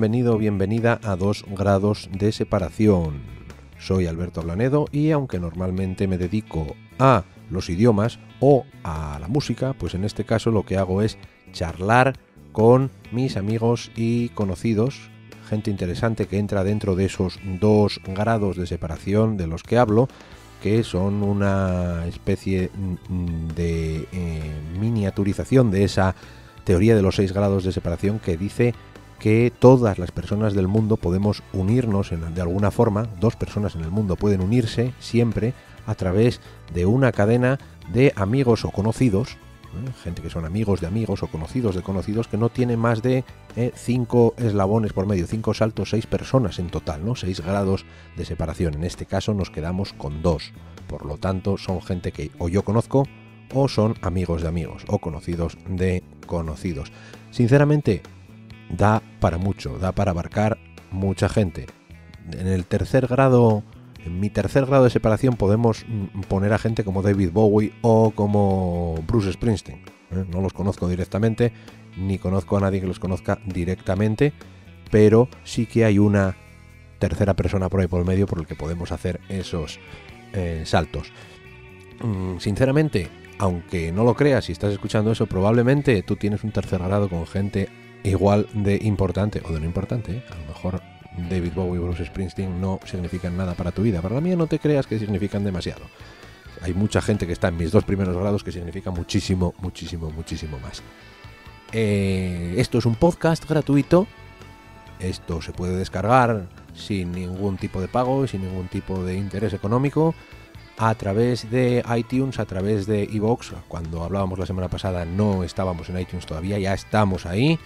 bienvenido o bienvenida a 2 grados de separación. Soy Alberto Blanedo y aunque normalmente me dedico a los idiomas o a la música, pues en este caso lo que hago es charlar con mis amigos y conocidos, gente interesante que entra dentro de esos dos grados de separación de los que hablo, que son una especie de eh, miniaturización de esa teoría de los 6 grados de separación que dice que todas las personas del mundo podemos unirnos en, de alguna forma, dos personas en el mundo pueden unirse siempre a través de una cadena de amigos o conocidos, ¿eh? gente que son amigos de amigos o conocidos de conocidos, que no tiene más de eh, cinco eslabones por medio, cinco saltos, seis personas en total, ¿no? Seis grados de separación. En este caso nos quedamos con dos. Por lo tanto, son gente que o yo conozco o son amigos de amigos o conocidos de conocidos. Sinceramente, da para mucho, da para abarcar mucha gente. En el tercer grado, en mi tercer grado de separación podemos mm, poner a gente como David Bowie o como Bruce Springsteen. ¿eh? No los conozco directamente, ni conozco a nadie que los conozca directamente, pero sí que hay una tercera persona por ahí por el medio por el que podemos hacer esos eh, saltos. Mm, sinceramente, aunque no lo creas, y estás escuchando eso, probablemente tú tienes un tercer grado con gente igual de importante, o de no importante, a lo mejor David Bowie y Bruce Springsteen no significan nada para tu vida. Para la mía no te creas que significan demasiado. Hay mucha gente que está en mis dos primeros grados que significa muchísimo, muchísimo, muchísimo más. Eh, esto es un podcast gratuito. Esto se puede descargar sin ningún tipo de pago, sin ningún tipo de interés económico, a través de iTunes, a través de iVoox. Cuando hablábamos la semana pasada no estábamos en iTunes todavía, ya estamos ahí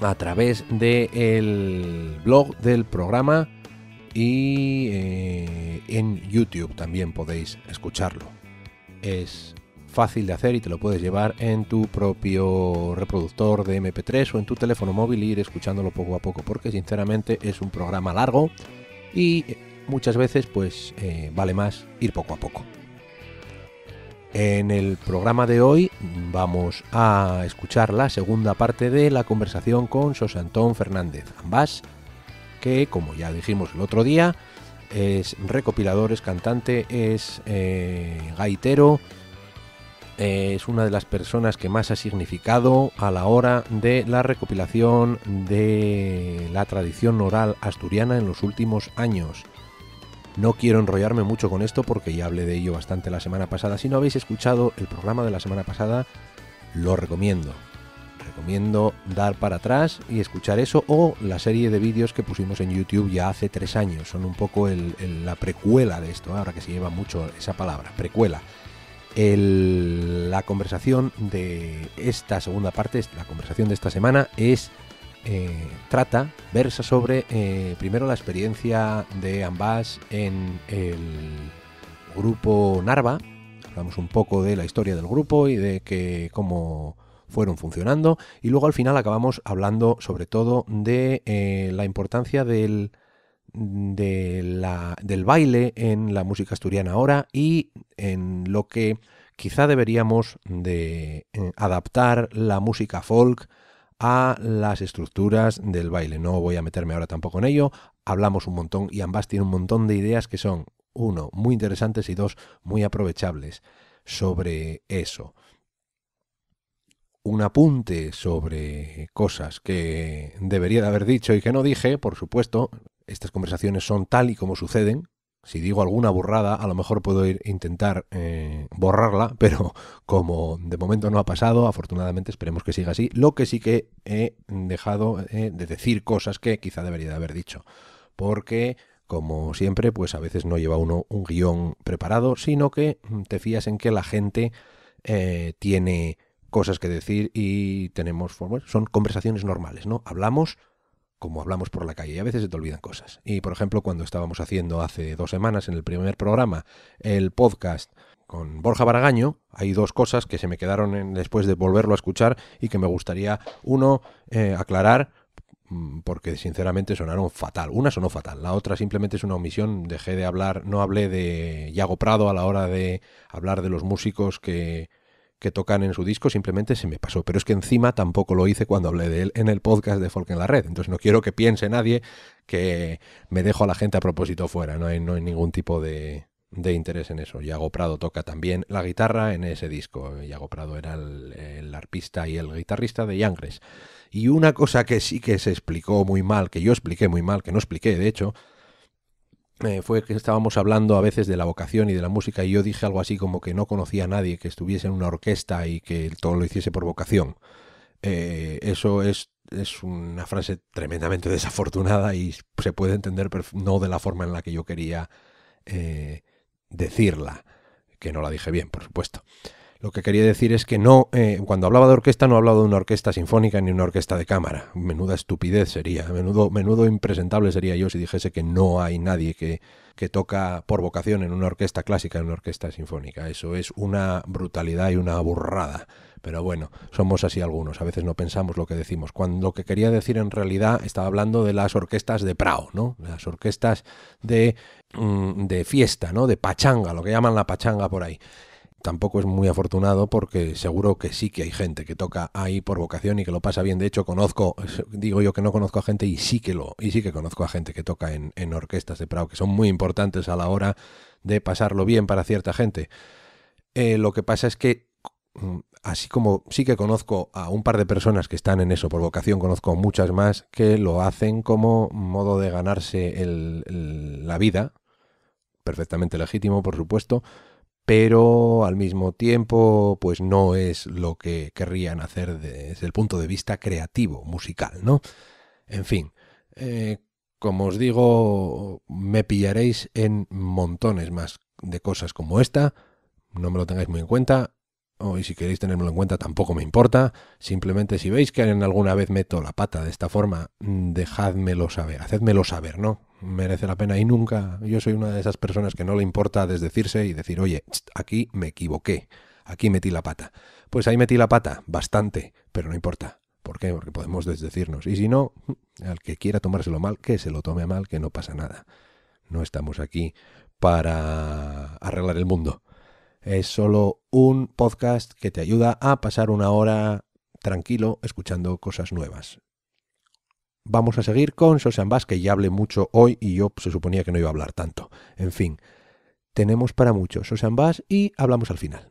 a través del blog del programa y eh, en YouTube también podéis escucharlo. Es fácil de hacer y te lo puedes llevar en tu propio reproductor de MP3 o en tu teléfono móvil e ir escuchándolo poco a poco, porque sinceramente es un programa largo y eh, muchas veces pues eh, vale más ir poco a poco. En el programa de hoy vamos a escuchar la segunda parte de la conversación con Sosantón Fernández Ambas, que como ya dijimos el otro día, es recopilador, es cantante, es eh, gaitero, es una de las personas que más ha significado a la hora de la recopilación de la tradición oral asturiana en los últimos años no quiero enrollarme mucho con esto porque ya hablé de ello bastante la semana pasada. Si no habéis escuchado el programa de la semana pasada, lo recomiendo. Recomiendo dar para atrás y escuchar eso o la serie de vídeos que pusimos en YouTube ya hace tres años. Son un poco la precuela de esto, ¿eh? ahora que se lleva mucho esa palabra, precuela. la conversación de esta segunda parte, la conversación de esta semana es eh, trata, versa sobre eh, primero la experiencia de Ambas en el grupo Narva. Hablamos un poco de la historia del grupo y de que cómo fueron funcionando. Y luego al final acabamos hablando sobre todo de eh, la importancia del, del baile en la música asturiana ahora y en lo que quizá deberíamos de adaptar la música folk a las estructuras del baile. No voy a meterme ahora tampoco en ello. Hablamos un montón y ambas tienen un montón de ideas que son, uno, muy interesantes y dos, muy aprovechables sobre eso. Un apunte sobre cosas que debería de haber dicho y que no dije, por supuesto, estas conversaciones son tal y como suceden, si digo alguna burrada, a lo mejor puedo ir, intentar eh, borrarla, pero como de momento no ha pasado, afortunadamente esperemos que siga así. Lo que sí que he dejado eh, de decir cosas que quizá debería de haber dicho, porque como siempre, pues a veces no lleva uno un guión preparado, sino que mm, te fías en que la gente eh, tiene cosas que decir y tenemos, pues, son conversaciones normales, ¿no? Hablamos como hablamos por la calle y a veces se te olvidan cosas. Y por ejemplo, cuando estábamos haciendo hace dos semanas en el primer programa el podcast con Borja Baragaño, hay dos cosas que se me quedaron después de volverlo a escuchar y que me gustaría, uno, eh, aclarar mm, porque sinceramente sonaron fatal. Una sonó fatal, la otra simplemente es una omisión. Dejé de hablar, no hablé de Yago Prado a la hora de hablar de los músicos que que tocan en su disco, simplemente se me pasó. Pero es que encima tampoco lo hice cuando hablé de él en el podcast de Folk en la Red. Entonces no quiero que piense nadie que me dejo a la gente a propósito fuera. No hay, ningún tipo de, de interés en eso. Yago Prado toca también la guitarra en ese disco. Yago Prado era el, el, arpista y el guitarrista de Yangres. Y una cosa que sí que se explicó muy mal, que yo expliqué muy mal, que no expliqué de hecho, eh, fue que estábamos hablando a veces de la vocación y de la música y yo dije algo así como que no conocía a nadie que estuviese en una orquesta y que todo lo hiciese por vocación. Eh, eso es, es, una frase tremendamente desafortunada y se puede entender, pero no de la forma en la que yo quería eh, decirla, que no la dije bien, por supuesto. Lo que quería decir es que no, eh, cuando hablaba de orquesta no hablado de una orquesta sinfónica ni una orquesta de cámara. Menuda estupidez sería, menudo, menudo impresentable sería yo si dijese que no hay nadie que, que toca por vocación en una orquesta clásica, en una orquesta sinfónica. Eso es una brutalidad y una burrada. Pero bueno, somos así algunos, a veces no pensamos lo que decimos. Cuando lo que quería decir en realidad estaba hablando de las orquestas de Prao, ¿no? Las orquestas de, mm, de fiesta, ¿no? De pachanga, lo que llaman la pachanga por ahí tampoco es muy afortunado porque seguro que sí que hay gente que toca ahí por vocación y que lo pasa bien. De hecho, conozco, digo yo que no conozco a gente y sí que lo, y sí que conozco a gente que toca en, orquestas de Prado, que son muy importantes a la hora de pasarlo bien para cierta gente. Eh, lo que pasa es que mm, así como sí que conozco a un par de personas que están en eso por vocación, conozco muchas más que lo hacen como modo de ganarse la vida, perfectamente legítimo, por supuesto, pero al mismo tiempo pues no es lo que querrían hacer desde el punto de vista creativo, musical, ¿no? En fin, eh, como os digo, me pillaréis en montones más de cosas como esta, no me lo tengáis muy en cuenta, o, y si queréis tenérmelo en cuenta tampoco me importa, simplemente si veis que en alguna vez meto la pata de esta forma, mm, dejádmelo saber, hacedmelo saber, ¿no? merece la pena y nunca, yo soy una de esas personas que no le importa desdecirse y decir, oye, aquí me equivoqué, aquí metí la pata. Pues ahí metí la pata, bastante, pero no importa. ¿Por qué? Porque podemos desdecirnos. Y si no, mm, al que quiera tomárselo mal, que se lo tome mal, que no pasa nada. No estamos aquí para arreglar el mundo. Es solo un podcast que te ayuda a pasar una hora tranquilo escuchando cosas nuevas. Vamos a seguir con Sosan que ya hablé mucho hoy y yo se suponía que no iba a hablar tanto. En fin, tenemos para mucho Sosan y hablamos al final.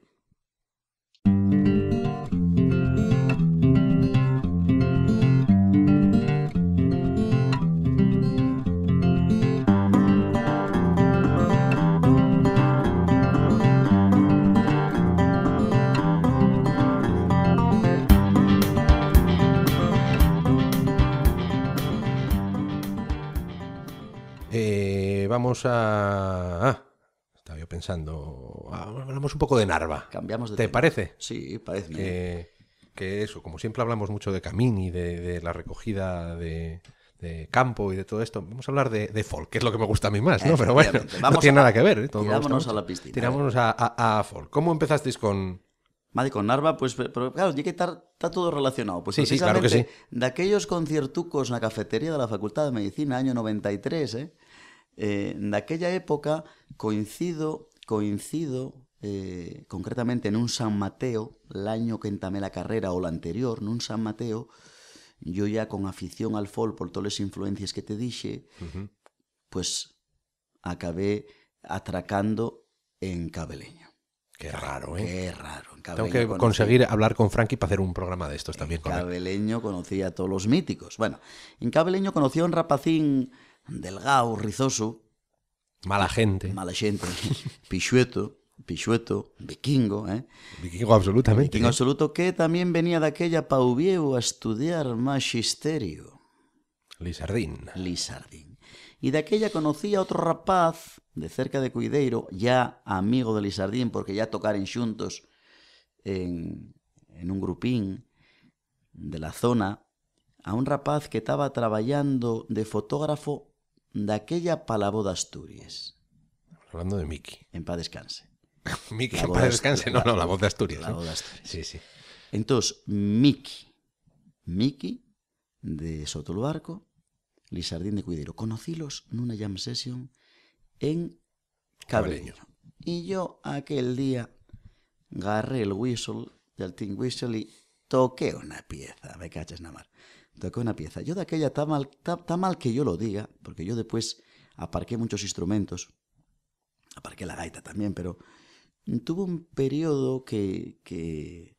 vamos a... Ah, estaba yo pensando, ah, hablamos un poco de Narva. ¿Te parece? Sí, parece. Eh, que eso, como siempre hablamos mucho de Camín y de la recogida de, campo y de todo esto. Vamos a hablar de, folk, que es lo que me gusta a mí más, ¿no? Pero bueno, no tiene nada que ver. ¿eh? tirámonos a la piscina. Tirámonos ¿eh? a, folk. ¿Cómo empezasteis con...? Madre, con Narva, pues, claro, ya que está todo relacionado. Pues sí, sí, claro que sí. de aquellos conciertucos en la cafetería de la Facultad de Medicina, año 93, ¿eh? en aquella época coincido, coincido eh, concretamente en un San Mateo, el año que entamé la carrera o la anterior, en un San Mateo, yo ya con afición al fol por todas las influencias que te dije, pues acabé atracando en Cabeleño. Qué raro, ¿eh? Qué raro. Tengo que conseguir hablar con Frankie para hacer un programa de estos también. En Cabeleño conocía a todos los míticos. Bueno, en Cabeleño conocí a un rapacín delgado, rizoso. Mala xente. Mala xente. Pixueto, pixueto, vikingo, eh? Vikingo absolutamente. Vikingo eh. absoluto que tamén venía daquella pa Uvieu a estudiar magisterio. Lizardín. Lizardín. E daquella conocía outro rapaz de cerca de Cuideiro, ya amigo de Lizardín, porque ya tocaren xuntos en, en un grupín de la zona, a un rapaz que estaba traballando de fotógrafo aquella palabó de Asturias. Hablando de Miki. En paz descanse. Miki, en paz descanse, no, no, la voz de Asturias. La voz de Asturias. Sí, sí. Entonces, Miki, Miki de Soto Barco, Lisardín de Cuidero, conocílos en una jam session en Cabreño. Y yo aquel día agarré el whistle del Team Whistle y toqué una pieza, me cachas Namar toqué una pieza. Yo de aquella, tan mal, mal que yo lo diga, porque yo después aparqué muchos instrumentos, aparqué la gaita también, pero tuve un periodo que, que,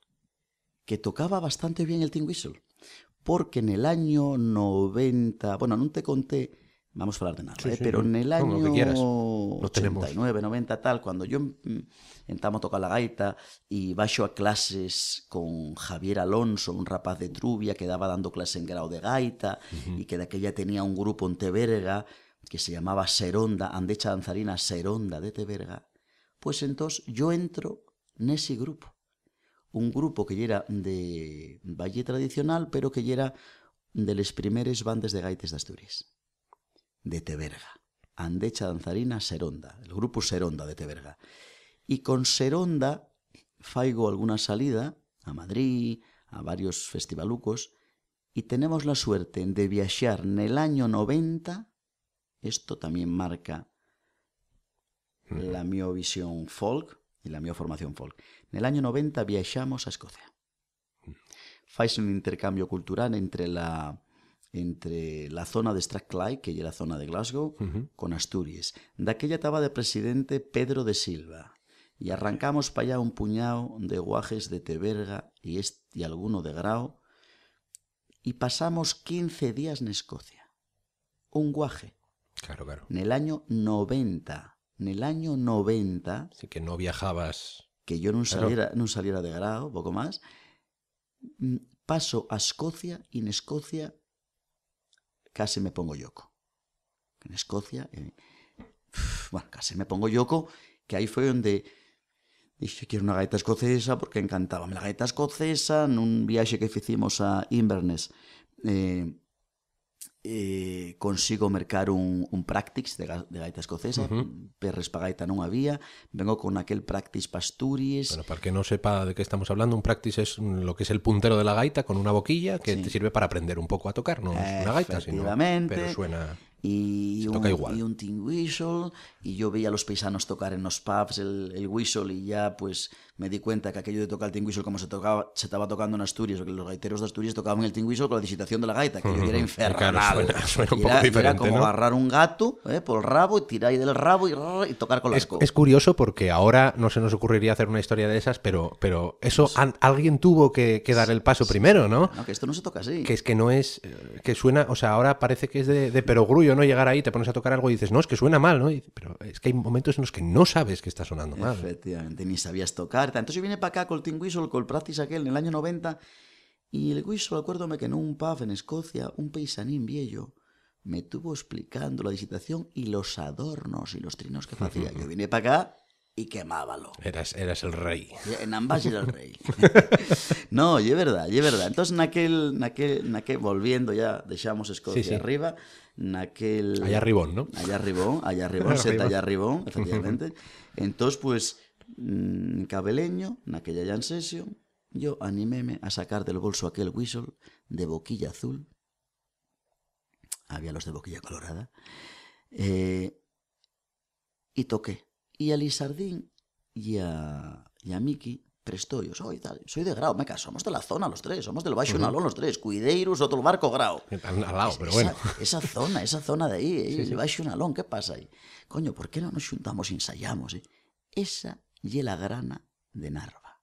que tocaba bastante bien el tin whistle, porque en el año 90, bueno, no te conté vamos a hablar de nada, ¿eh? pero en el año 89, 90, tal, cuando yo mm, entramos a tocar la gaita y bajo a clases con Javier Alonso, un rapaz de Trubia que daba dando clase en grado de gaita y que de aquella tenía un grupo en Teverga que se llamaba Seronda, Andecha Danzarina Seronda de Teverga, pues entonces yo entro en ese grupo. Un grupo que ya era de valle tradicional, pero que ya era de las primeras bandas de gaites de Asturias de Teberga. Andecha danzarina Seronda, el grupo Seronda de teverga Y con Seronda faigo alguna salida a Madrid, a varios festivalucos, y tenemos la suerte de viajar en el año 90. Esto también marca la mi visión folk y la mi formación folk. En el año 90 viajamos a Escocia. Fais un intercambio cultural entre la entre la zona de Strathclyde, que era la zona de Glasgow, con Asturias. De aquella estaba de presidente Pedro de Silva. Y arrancamos para allá un puñado de guajes de Teberga y, alguno de Grau. Y pasamos 15 días en Escocia. Un guaje. Claro, claro. En el año 90. En el año 90. Así que no viajabas. Que yo no saliera, no saliera de Grau, poco más. Mm, paso a Escocia y en Escocia case me pongo yoco. En Escocia, eh, uf, bueno, case me pongo yoco, que aí foi onde dixo que era unha gaita escocesa porque encantábame a gaita escocesa nun viaxe que fixemos a Inverness eh, Eh, consigo mercar un, un practice de, gaita escocesa, uh Perres para gaita no había, vengo con aquel practice pasturis. Bueno, para que no sepa de qué estamos hablando, un practice es lo que es el puntero de la gaita con una boquilla que te sirve para aprender un poco a tocar, no es una gaita, sino, pero suena... Y igual. y un tin whistle, y yo veía a los paisanos tocar en los pubs el, el whistle y ya pues me di cuenta que aquello de tocar el tinguisol como se tocaba se estaba tocando en Asturias, que los gaiteros de Asturias tocaban el tinguisol con la disitación de la gaita, que era infernal. suena, un poco era, como agarrar un gato ¿eh? por el rabo y tirar ahí del rabo y, tocar con la es, es curioso porque ahora no se nos ocurriría hacer una historia de esas, pero, pero eso pues alguien tuvo que, dar el paso primero, ¿no? No, que esto no se toca así. Que es que no es, eh, que suena, o sea, ahora parece que es de, de perogrullo, ¿no? Llegar ahí, te pones a tocar algo y dices, no, es que suena mal, ¿no? pero es que hay momentos en los que no sabes que está sonando mal. Efectivamente, ni sabías tocar entonces yo viene para acá con el Tim Whistle, con el Pratis aquel en el año 90. Y el Whistle, acuérdome que en un pub en Escocia, un paisanín viejo me tuvo explicando la visitación y los adornos y los trinos que hacía. Yo vine para acá y quemábalo. Eras, eras el rey. En ambas era el rey. no, y es verdad, y es verdad. Entonces, aquel, en aquel volviendo ya, dejamos Escocia arriba, Allá arribón, ¿no? Allá arribón, allá arribón, allá arribón, efectivamente. Entonces, pues, mm, cabeleño, naquella Jan Session, yo animéme a sacar del bolso aquel whistle de boquilla azul. Había los de boquilla colorada. Eh, y toqué. Y a Lizardín y a, y a Miki prestoi, soy tal, soy de Grau, meca, somos de la zona los tres, somos del Baixo uh -huh. Nalón los tres, Cuideiros, outro barco Grau. Están al lado, es, pero esa, bueno. Esa zona, esa zona de ahí, eh, sí, sí. Baixo Nalón, ¿qué pasa ahí? Coño, por qué non nos juntamos e ensaiamos? Eh? Esa y la grana de Narva.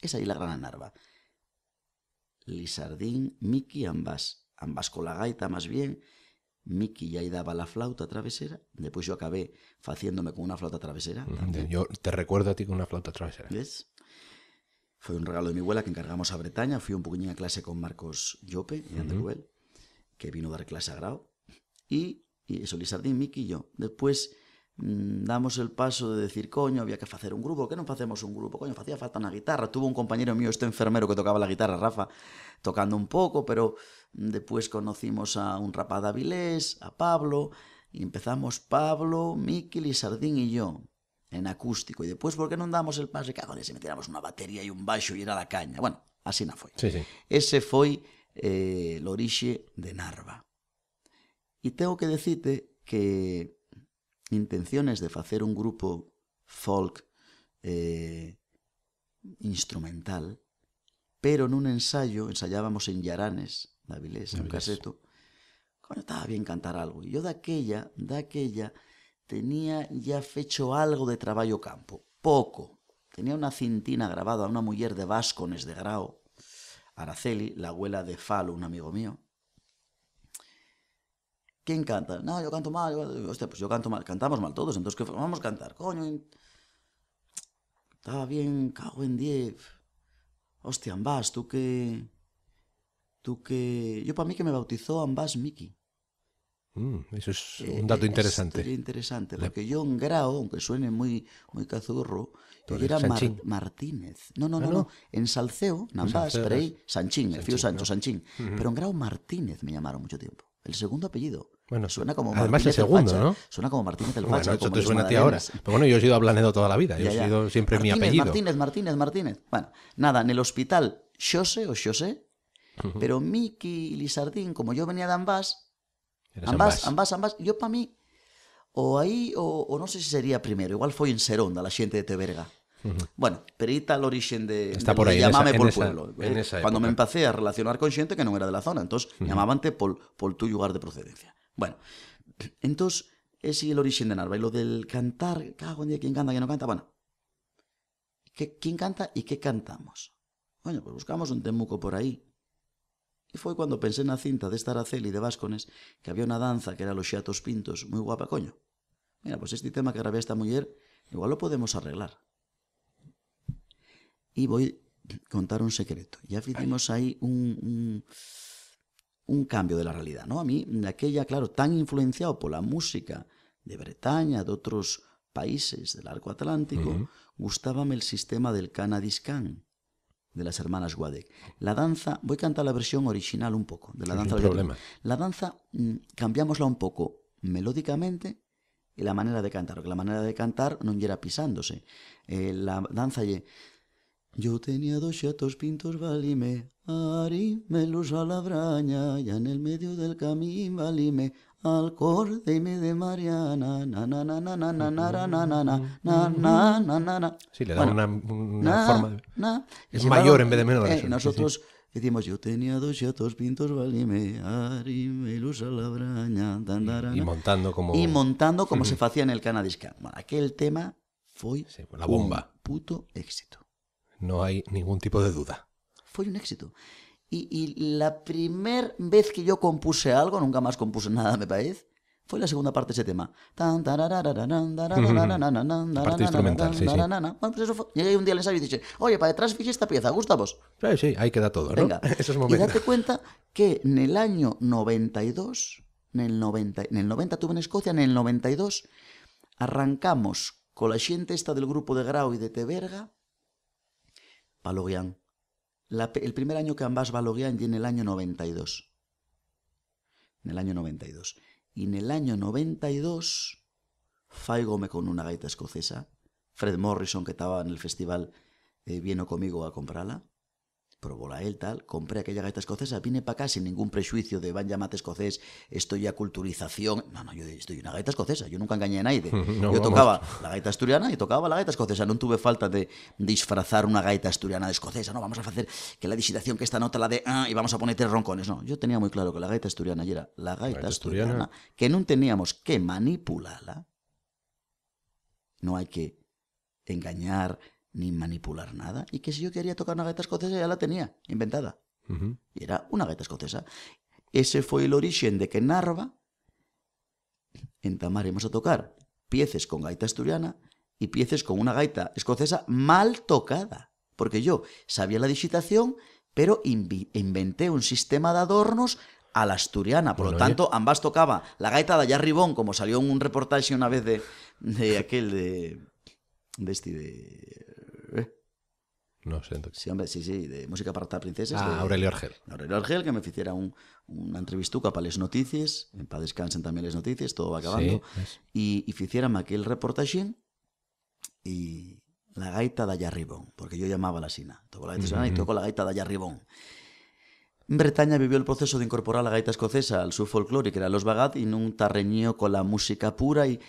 Es ahí la grana Narva. Lizardín, Miki, ambas, ambas con la gaita más bien. Miki ya ahí daba la flauta travesera. Después yo acabé faciéndome con una flauta travesera. Yo te recuerdo a ti con una flauta travesera. Fue un regalo de mi abuela que encargamos a Bretaña. Fui un poquillo a clase con Marcos Llope y uh que vino a dar clase a Grau. Y, y eso, Lizardín, Miki y yo. Después Mm, damos el paso de decir, coño, había que facer un grupo, que non facemos un grupo? Coño, facía falta na guitarra. Tuvo un compañero mío, este enfermero que tocaba la guitarra, Rafa, tocando un pouco, pero mm, depois conocimos a un rapaz de Avilés, a Pablo, e empezamos Pablo, Miquel y Sardín e yo en acústico. E depois, por que non damos el paso? E Cago, se metiéramos unha batería e un baixo e era da caña. Bueno, así na foi. Sí, sí. Ese foi eh, l'orixe de Narva. E tengo que decirte que intenciones de hacer un grupo folk eh, instrumental, pero en un ensayo, ensayábamos en Yaranes, en un caseto, estaba bien cantar algo. de aquella de aquella tenía ya fecho algo de trabajo campo, poco. Tenía una cintina grabada a una mujer de Vascones de Grao, Araceli, la abuela de Falo, un amigo mío, ¿Quién canta? No, yo canto mal. Yo Hostia, pues yo canto mal. Cantamos mal todos, entonces ¿qué vamos a cantar? Coño. Estaba bien, cago en diez. Hostia, Ambas, tú que. Tú que. Yo para mí que me bautizó Ambas Miki. Mm, eso es eh, un dato eh, interesante. Es interesante, porque yo en Grau, aunque suene muy, muy cazurro, yo era Martínez. No, ah, no, no, no, En Salceo, en Ambas, Sanchín, Sanchín, el fío Sancho, Sanchín. Pero en Grau Martínez me llamaron mucho tiempo. El segundo apellido. Bueno, suena como además Martínez el segundo, ¿no? Suena como Martínez del Facha. suena ahora. Pero bueno, yo he sido ablanedo toda la vida. Yo he sido siempre mi apellido. Martínez, Martínez, Martínez. Bueno, nada, en el hospital sé o yo sé pero Miki y Lizardín, como yo venía de ambas, ambas, ambas, ambas, yo para mí, o ahí, o, no sé si sería primero, igual fue en Seronda, la gente de Teverga. Bueno, perita el origen de, Está por ahí, llamame por pueblo. Eh, cuando me empecé a relacionar con gente que no era de la zona, entonces me por tu lugar de procedencia. Bueno, entonces, ese é o origen de Narva. Y lo del cantar, cago en día, ¿quién canta, quién non canta, bueno. Que, ¿quién canta e que cantamos? Bueno, pues buscamos un temuco por aí. E foi cuando pensé na cinta esta Araceli de Vascones que había unha danza que era los xeatos pintos, moi guapa, coño. Mira, pois pues este tema que grabé esta muller, igual lo podemos arreglar. E vou contar un secreto. Ya hicimos aí un, un un cambio de la realidad. ¿no? A mí, aquella, claro, tan influenciado por la música de Bretaña, de otros países del arco atlántico, gustábame el sistema del Canadiscan de las hermanas Guadec. La danza, voy a cantar la versión original un poco de la danza. No problema. La danza, mm, cambiámosla un poco melódicamente y la manera de cantar, porque la manera de cantar no era pisándose. Eh, la danza yo tenía dos chatos pintos, valime, luz a la braña, ya en el medio del camino valime, al cordeme de Mariana, na na na na na na na na na na na na na na Sí, le dan una, na, forma. De... Na, es mayor en vez de menor. nosotros decimos, yo tenía dos dos pintos, valime, luz a la braña, y, montando como... Y montando como se hacía en el canadisca. Bueno, aquel tema fue sí, la bomba. un puto éxito. No hay ningún tipo de duda. Fue un éxito. Y, la primera vez que yo compuse algo, nunca más compuse nada, me parece, fue la segunda parte de ese tema. parte instrumental, pues Llegué un día al ensayo y dije, oye, para detrás fiché esta pieza, ¿gusta Sí, sí, ahí queda todo, ¿no? Venga. Y date cuenta que en el año 92, en el 90, en el 90 tuve en Escocia, en el 92 arrancamos con la gente esta del grupo de Grau y de Teberga, Paloguián el primer año que ambas baloguean y en el año 92. En el año 92. Y en el año 92, faigome me con una gaita escocesa, Fred Morrison, que estaba en el festival, eh, vino conmigo a comprarla, probóla el tal, compré aquella gaita escocesa, vine para acá sin ningún prejuicio de van llamate escocés, estoy a culturización. No, no, yo estoy una gaita escocesa, yo nunca engañé a nadie. No, yo tocaba vamos. la gaita asturiana y tocaba la gaita escocesa, no tuve falta de disfrazar una gaita asturiana de escocesa, no, vamos a hacer que la disidación que esta nota la de ah, y vamos a poner tres roncones, no. Yo tenía muy claro que la gaita asturiana era la gaita, gaita asturiana, asturiana, que no teníamos que manipularla. No hay que engañar, ni manipular nada. Y que si yo quería tocar una gaita escocesa, ya la tenía, inventada. Y era una gaita escocesa. Ese fue el origen de que Narva entamaremos a tocar pieces con gaita asturiana y pieces con una gaita escocesa mal tocada. Porque yo sabía la digitación, pero inventé un sistema de adornos a la asturiana. Por lo tanto, ambas tocaba la gaita de allá Ribón, como salió en un reportaje una vez de, aquel de. de este de. Sí, hombre, sí, sí, de música para estar Princesas Ah, Aurelio Argel. Aurelio Argel, que me hiciera un, una entrevistuca para les noticias para descansen también las noticias todo va acabando, y, hiciera aquel reportaje y la gaita de allá arriba porque yo llamaba a la sina. tocó la gaita y mm-hmm. tocó la gaita de allá Bretaña vivió el proceso de incorporar la gaita escocesa al folclore que era los bagat, y un tarreñío con la música pura, y,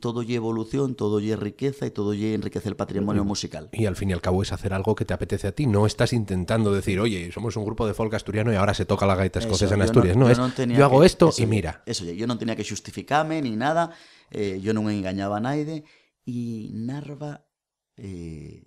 todo lleva evolución, todo lleva riqueza, y todo lleva enriquece el patrimonio musical. Y al fin y al cabo es hacer algo que te apetece a ti, no estás intentando decir, oye, somos un grupo de folk asturiano y ahora se toca la gaita escocesa en Asturias, no, yo es, yo hago esto y mira. Eso, yo no tenía que justificarme ni nada, eh, yo no me engañaba a nadie, y Narva... Eh,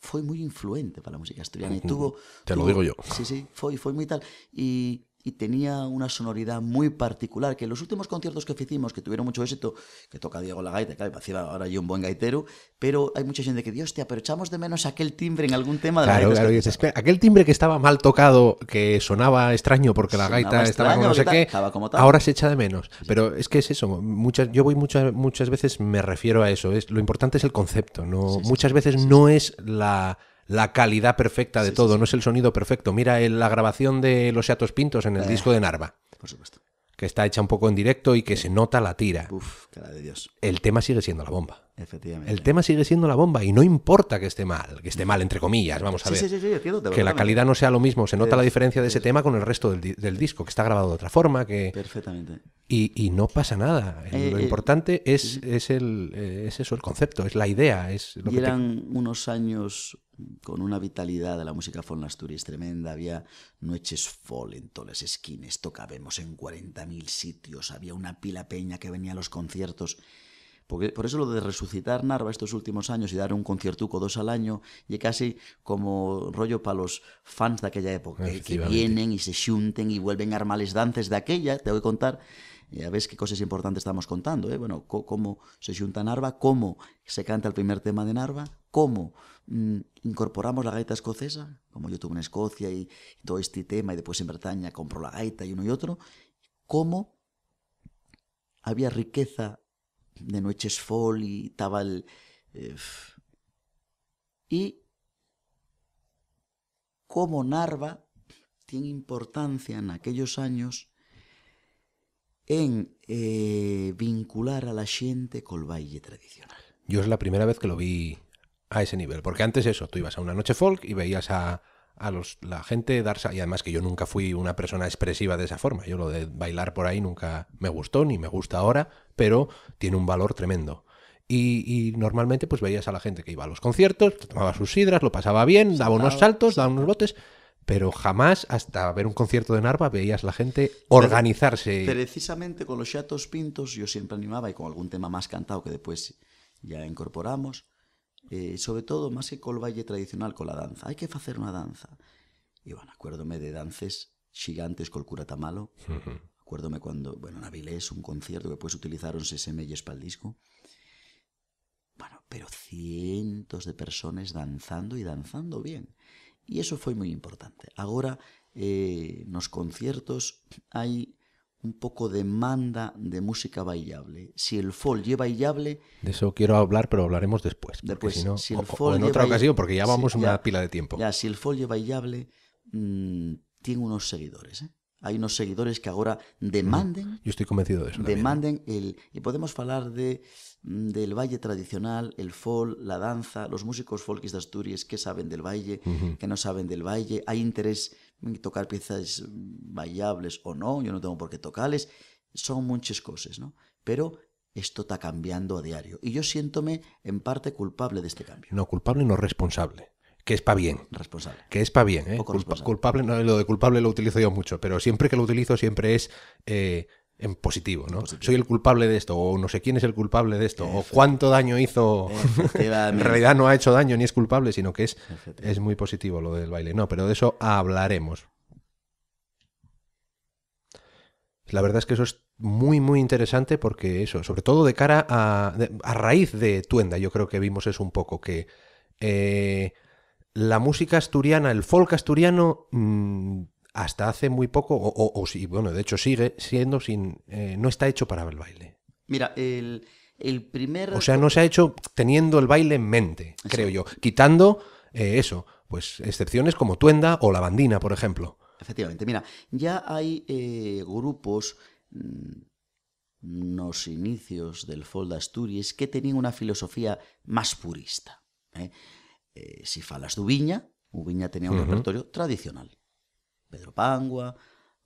fue muy influente para la música asturiana. Y tuvo, Te lo digo yo. Sí, sí, fue, fue muy tal. Y y tenía una sonoridad muy particular que en los últimos conciertos que hicimos, que tuvieron mucho éxito, que toca Diego la gaita, claro, ahora yo un buen gaitero, pero hay mucha gente que dios te pero echamos de menos aquel timbre en algún tema de la Claro, aquel timbre que estaba mal tocado, que sonaba extraño porque la gaita estaba como no sé qué, ahora se echa de menos. Pero es que es eso, muchas, yo voy muchas, muchas veces me refiero a eso, es, lo importante es el concepto, no muchas veces no es la la calidad perfecta de todo, no es el sonido perfecto. Mira eh, la grabación de Los Seatos Pintos en el eh, disco de Narva. Por supuesto. Que está hecha un poco en directo y que se nota la tira. Uf, cara de Dios. El tema sigue siendo la bomba. El tema sigue siendo la bomba y no importa que esté mal, que esté mal entre comillas, vamos a ver. que la calidad no sea lo mismo, se nota la diferencia de ese tema con el resto del, disco, que está grabado de otra forma, que... Perfectamente. Y, no pasa nada. Eh, lo eh, importante es, es, el, eh, eso, el concepto, es la idea. Es eran unos años con una vitalidad de la música Asturias tremenda, había noches fall en todas las esquinas, tocábamos en 40.000 sitios, había una pila peña que venía a los conciertos por eso lo de resucitar Narva estos últimos años y dar un conciertuco dos al año, y casi como rollo para los fans de aquella época, que vienen y se xunten y vuelven a armar dances de aquella, te voy a contar, ya ves qué cosas importantes estamos contando, ¿eh? bueno, cómo se junta Narva, cómo se canta el primer tema de Narva, cómo mm, incorporamos la gaita escocesa, como yo tuve en Escocia y, todo este tema, y después en Bretaña compro la gaita y uno y otro, cómo había riqueza de fol e estaba el... Eh, y como Narva ten importancia en aquellos años en eh, vincular a la xente col baile tradicional. Yo es la primera vez que lo vi a ese nivel, porque antes eso, tú ibas a una noche folk y veías a a la gente darse... Y además que yo nunca fui una persona expresiva de esa forma. Yo lo de bailar por ahí nunca me gustó, ni me gusta ahora, pero tiene un valor tremendo. Y, normalmente pues veías a la gente que iba a los conciertos, tomaba sus sidras, lo pasaba bien, daba unos saltos, daba unos botes, pero jamás hasta ver un concierto de Narva veías la gente organizarse. precisamente con los chatos pintos yo siempre animaba y con algún tema más cantado que después ya incorporamos, eh, sobre todo más que el valle tradicional con la danza. Hay que hacer una danza. Y bueno, acuérdome de dances gigantes col cura Tamalo. Acuérdome cuando bueno, en Avilés un concierto que utilizar utilizaron SSM y espaldisco. Bueno, pero cientos de personas danzando y danzando bien. Y eso fue muy importante. Ahora, eh, en los conciertos hay un poco demanda de música bailable. Si el folle lleva bailable... De eso quiero hablar, pero hablaremos después. Después, no, en otra ocasión, porque ya vamos una pila de tiempo. Ya, si el folle lleva bailable, mm, tiene unos seguidores. ¿eh? Hay unos seguidores que ahora demanden. Yo estoy convencido de eso. ¿eh? Demanden el. Y podemos hablar de, mm, del valle tradicional, el folk, la danza, los músicos folkis de Asturias que saben del valle, que no saben del valle. Hay interés en tocar piezas bailables o no, yo no tengo por qué tocarles. Son muchas cosas, ¿no? Pero esto está cambiando a diario. Y yo siéntome en parte culpable de este cambio. No, culpable no responsable que es para bien. Responsable. Que es para bien. ¿eh? culpable, no, lo de culpable lo utilizo yo mucho, pero siempre que lo utilizo siempre es eh, en positivo, ¿no? Soy el culpable de esto, o no sé quién es el culpable de esto, o cuánto daño hizo. en realidad no ha hecho daño ni es culpable, sino que es, es muy positivo lo del baile. No, pero de eso hablaremos. La verdad es que eso es muy, muy interesante porque eso, sobre todo de cara a. a raíz de Tuenda, yo creo que vimos eso un poco, que. Eh, la música asturiana, el folk asturiano, mm, hasta hace muy poco, o, o, sí, bueno, de hecho sigue siendo sin. Eh, no está hecho para el baile. Mira, el, el, primer. O sea, no se ha hecho teniendo el baile en mente, creo yo. Quitando eh, eso, pues excepciones como Tuenda o La Bandina, por ejemplo. Efectivamente, mira, ya hay eh, grupos. Mm, los inicios del folk de Asturias que tenían una filosofía más purista. ¿eh? eh, si falas do Viña, o Viña tenía un uh -huh. repertorio tradicional. Pedro Pangua,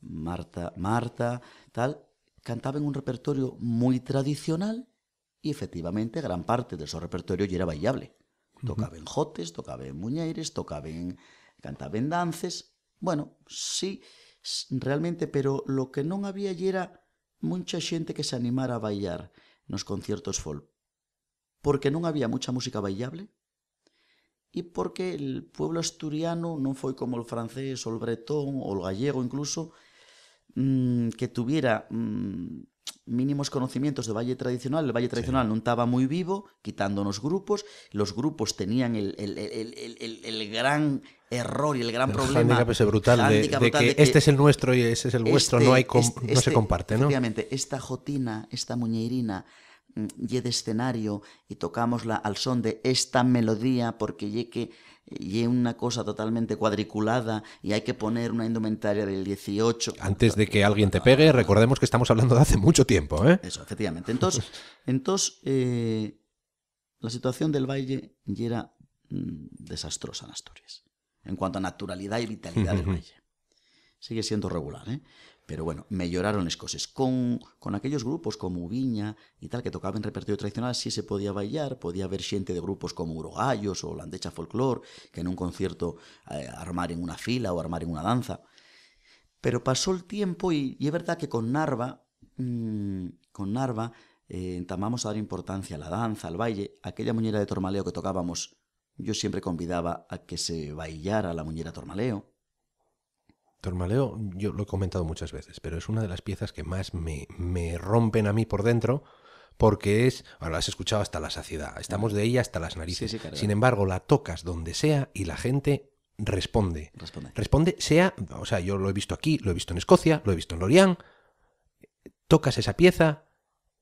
Marta, Marta, tal, cantaban un repertorio moi tradicional e efectivamente gran parte do seu repertorio era bailable. Tocaban jotes, tocaban muñeires, tocaban cantaban dances. Bueno, sí, realmente, pero lo que non había era mucha xente que se animara a bailar nos conciertos folk. Porque non había mucha música bailable, Y porque el pueblo asturiano no fue como el francés, o el bretón, o gallego incluso, mm, que tuviera mm, mínimos conocimientos de valle tradicional. El valle tradicional no estaba muy vivo, quitando grupos. Los grupos tenían el, el, el, el, el, gran error y el gran problema. brutal de, brutal que este es el nuestro y ese es el vuestro, no, este hay no se este, comparte, ¿no? Obviamente, esta jotina, esta muñeirina, Mm, y de escenario y tocámosla al son de esta melodía porque ye una cosa totalmente cuadriculada y hay que poner una indumentaria del 18. Antes de que alguien te pegue, recordemos que estamos hablando de hace mucho tiempo. ¿eh? Eso, efectivamente. Entonces, entonces eh, la situación del valle ya era mm, desastrosa en Asturias, en cuanto a naturalidad y vitalidad del valle. Sigue siendo regular, ¿eh? Pero bueno, me las cosas. Con, con aquellos grupos como Viña y tal que tocaban repertorio tradicional, sí se podía bailar, podía haber gente de grupos como Urogallos o landecha Folklore, que en un concierto eh, armar en una fila o armar en una danza. Pero pasó el tiempo y, es verdad que con Narva, mm, con Narva, eh, entamamos a dar importancia a la danza, al baile. Aquella muñera de Tormaleo que tocábamos, yo siempre convidaba a que se bailara la muñera Tormaleo. Tormaleo, yo lo he comentado muchas veces, pero es una de las piezas que más me, rompen a mí por dentro, porque es, ahora has escuchado hasta la saciedad, estamos ah. de ella hasta las narices. Sin embargo, la tocas donde sea y la gente responde. Responde. Responde, sea, o sea, yo lo he visto aquí, lo he visto en Escocia, lo he visto en Lorient, tocas esa pieza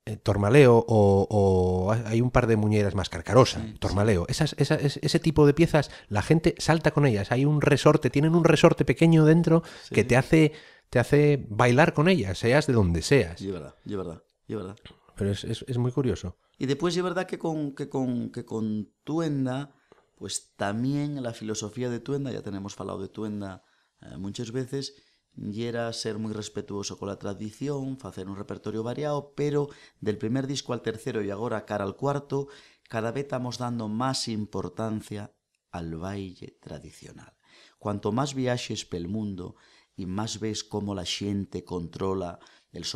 eh, Tormaleo o, hay un par de muñeras más, Carcarosa, mm, Tormaleo. Esas, ese tipo de piezas, la gente salta con ellas. Hay un resorte, tienen un resorte pequeño dentro que te hace, te hace bailar con ellas, seas de donde seas. Y es verdad, es verdad, verdad. Pero es, muy curioso. Y después es verdad que con, que con, que con Tuenda, pues también la filosofía de Tuenda, ya tenemos falado de Tuenda eh, muchas veces, y era ser muy respetuoso con la tradición, hacer un repertorio variado, pero del primer disco al tercero y ahora cara al cuarto, cada vez estamos dando más importancia al baile tradicional. Cuanto más viajes pel mundo y más ves como la gente controla el,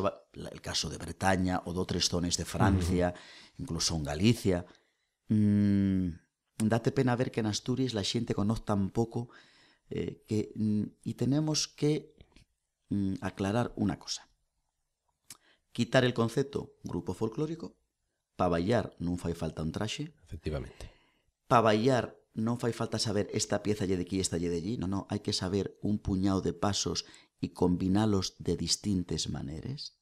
caso de Bretaña o o tres zonas de Francia, incluso en Galicia, mm, date pena ver que en Asturias la gente conoce tan poco eh, mm, y tenemos que Mm, aclarar una cosa. Quitar el concepto grupo folclórico, para bailar no fai falta un traje Efectivamente. Para bailar no fai falta saber esta pieza y de aquí, esta de allí, no, no, hay que saber un puñado de pasos y combinarlos de distintas maneras.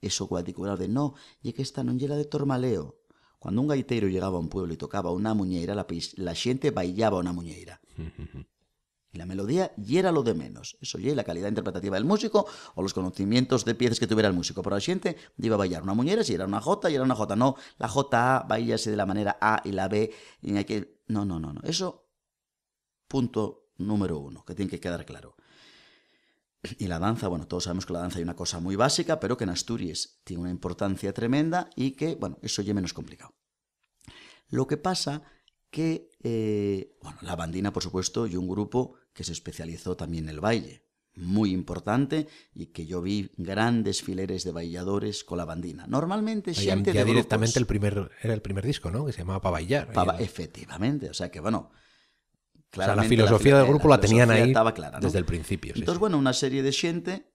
Eso cuadriculado de no, y que esta no llega de tormaleo. Cuando un gaitero llegaba a un pueblo y tocaba una muñeira, la, la gente bailaba una muñeira. Y la melodía y era lo de menos. Eso y la calidad interpretativa del músico o los conocimientos de piezas que tuviera el músico. Pero la gente iba a bailar una muñera, si era una J y era una J. No, la J bailase de la manera A y la B. Y No, no, no, no. Eso, punto número uno, que tiene que quedar claro. Y la danza, bueno, todos sabemos que la danza hay una cosa muy básica, pero que en Asturias tiene una importancia tremenda y que, bueno, eso ya menos complicado. Lo que pasa que, eh, bueno, la bandina, por supuesto, y un grupo que se especializó también en el baile, muy importante, y que yo vi grandes fileres de bailadores con la bandina. Normalmente siente de directamente el primer, era el primer disco, ¿no? Que se llamaba Pa' Bailar. efectivamente, o sea que bueno... o sea, la filosofía del grupo la, tenían ahí clara, desde el principio. Entonces, bueno, una serie de gente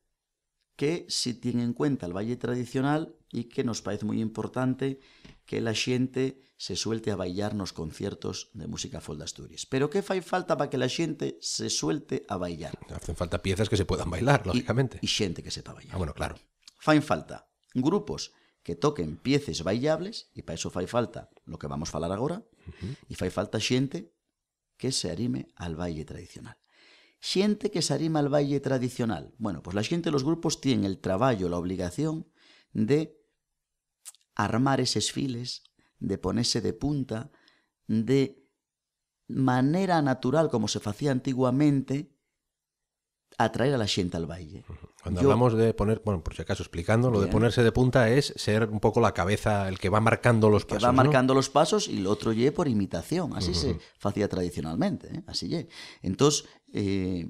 que si tiene en cuenta el baile tradicional y que nos parece muy importante que la gente se suelte a bailar nos conciertos de música folda Asturias. Pero que fai falta para que la xente se suelte a bailar? Hacen falta piezas que se puedan bailar, lógicamente. E xente que sepa bailar. Ah, bueno, claro. Fain falta grupos que toquen pieces bailables, e para eso fai falta lo que vamos a falar agora, uh -huh. fai falta xente que se arime al baile tradicional. Xente que se arima al baile tradicional. Bueno, pues la xente, los grupos, tienen el traballo, la obligación de armar eses files, de ponerse de punta, de manera natural, como se hacía antiguamente, atraer a la gente al valle Cuando hablamos de poner, bueno, por si acaso explicando, lo de ponerse de punta es ser un poco la cabeza, el que va marcando los pasos. Que va marcando los pasos y el otro ye por imitación. Así se hacía tradicionalmente, ¿eh? así ye. Entonces, eh,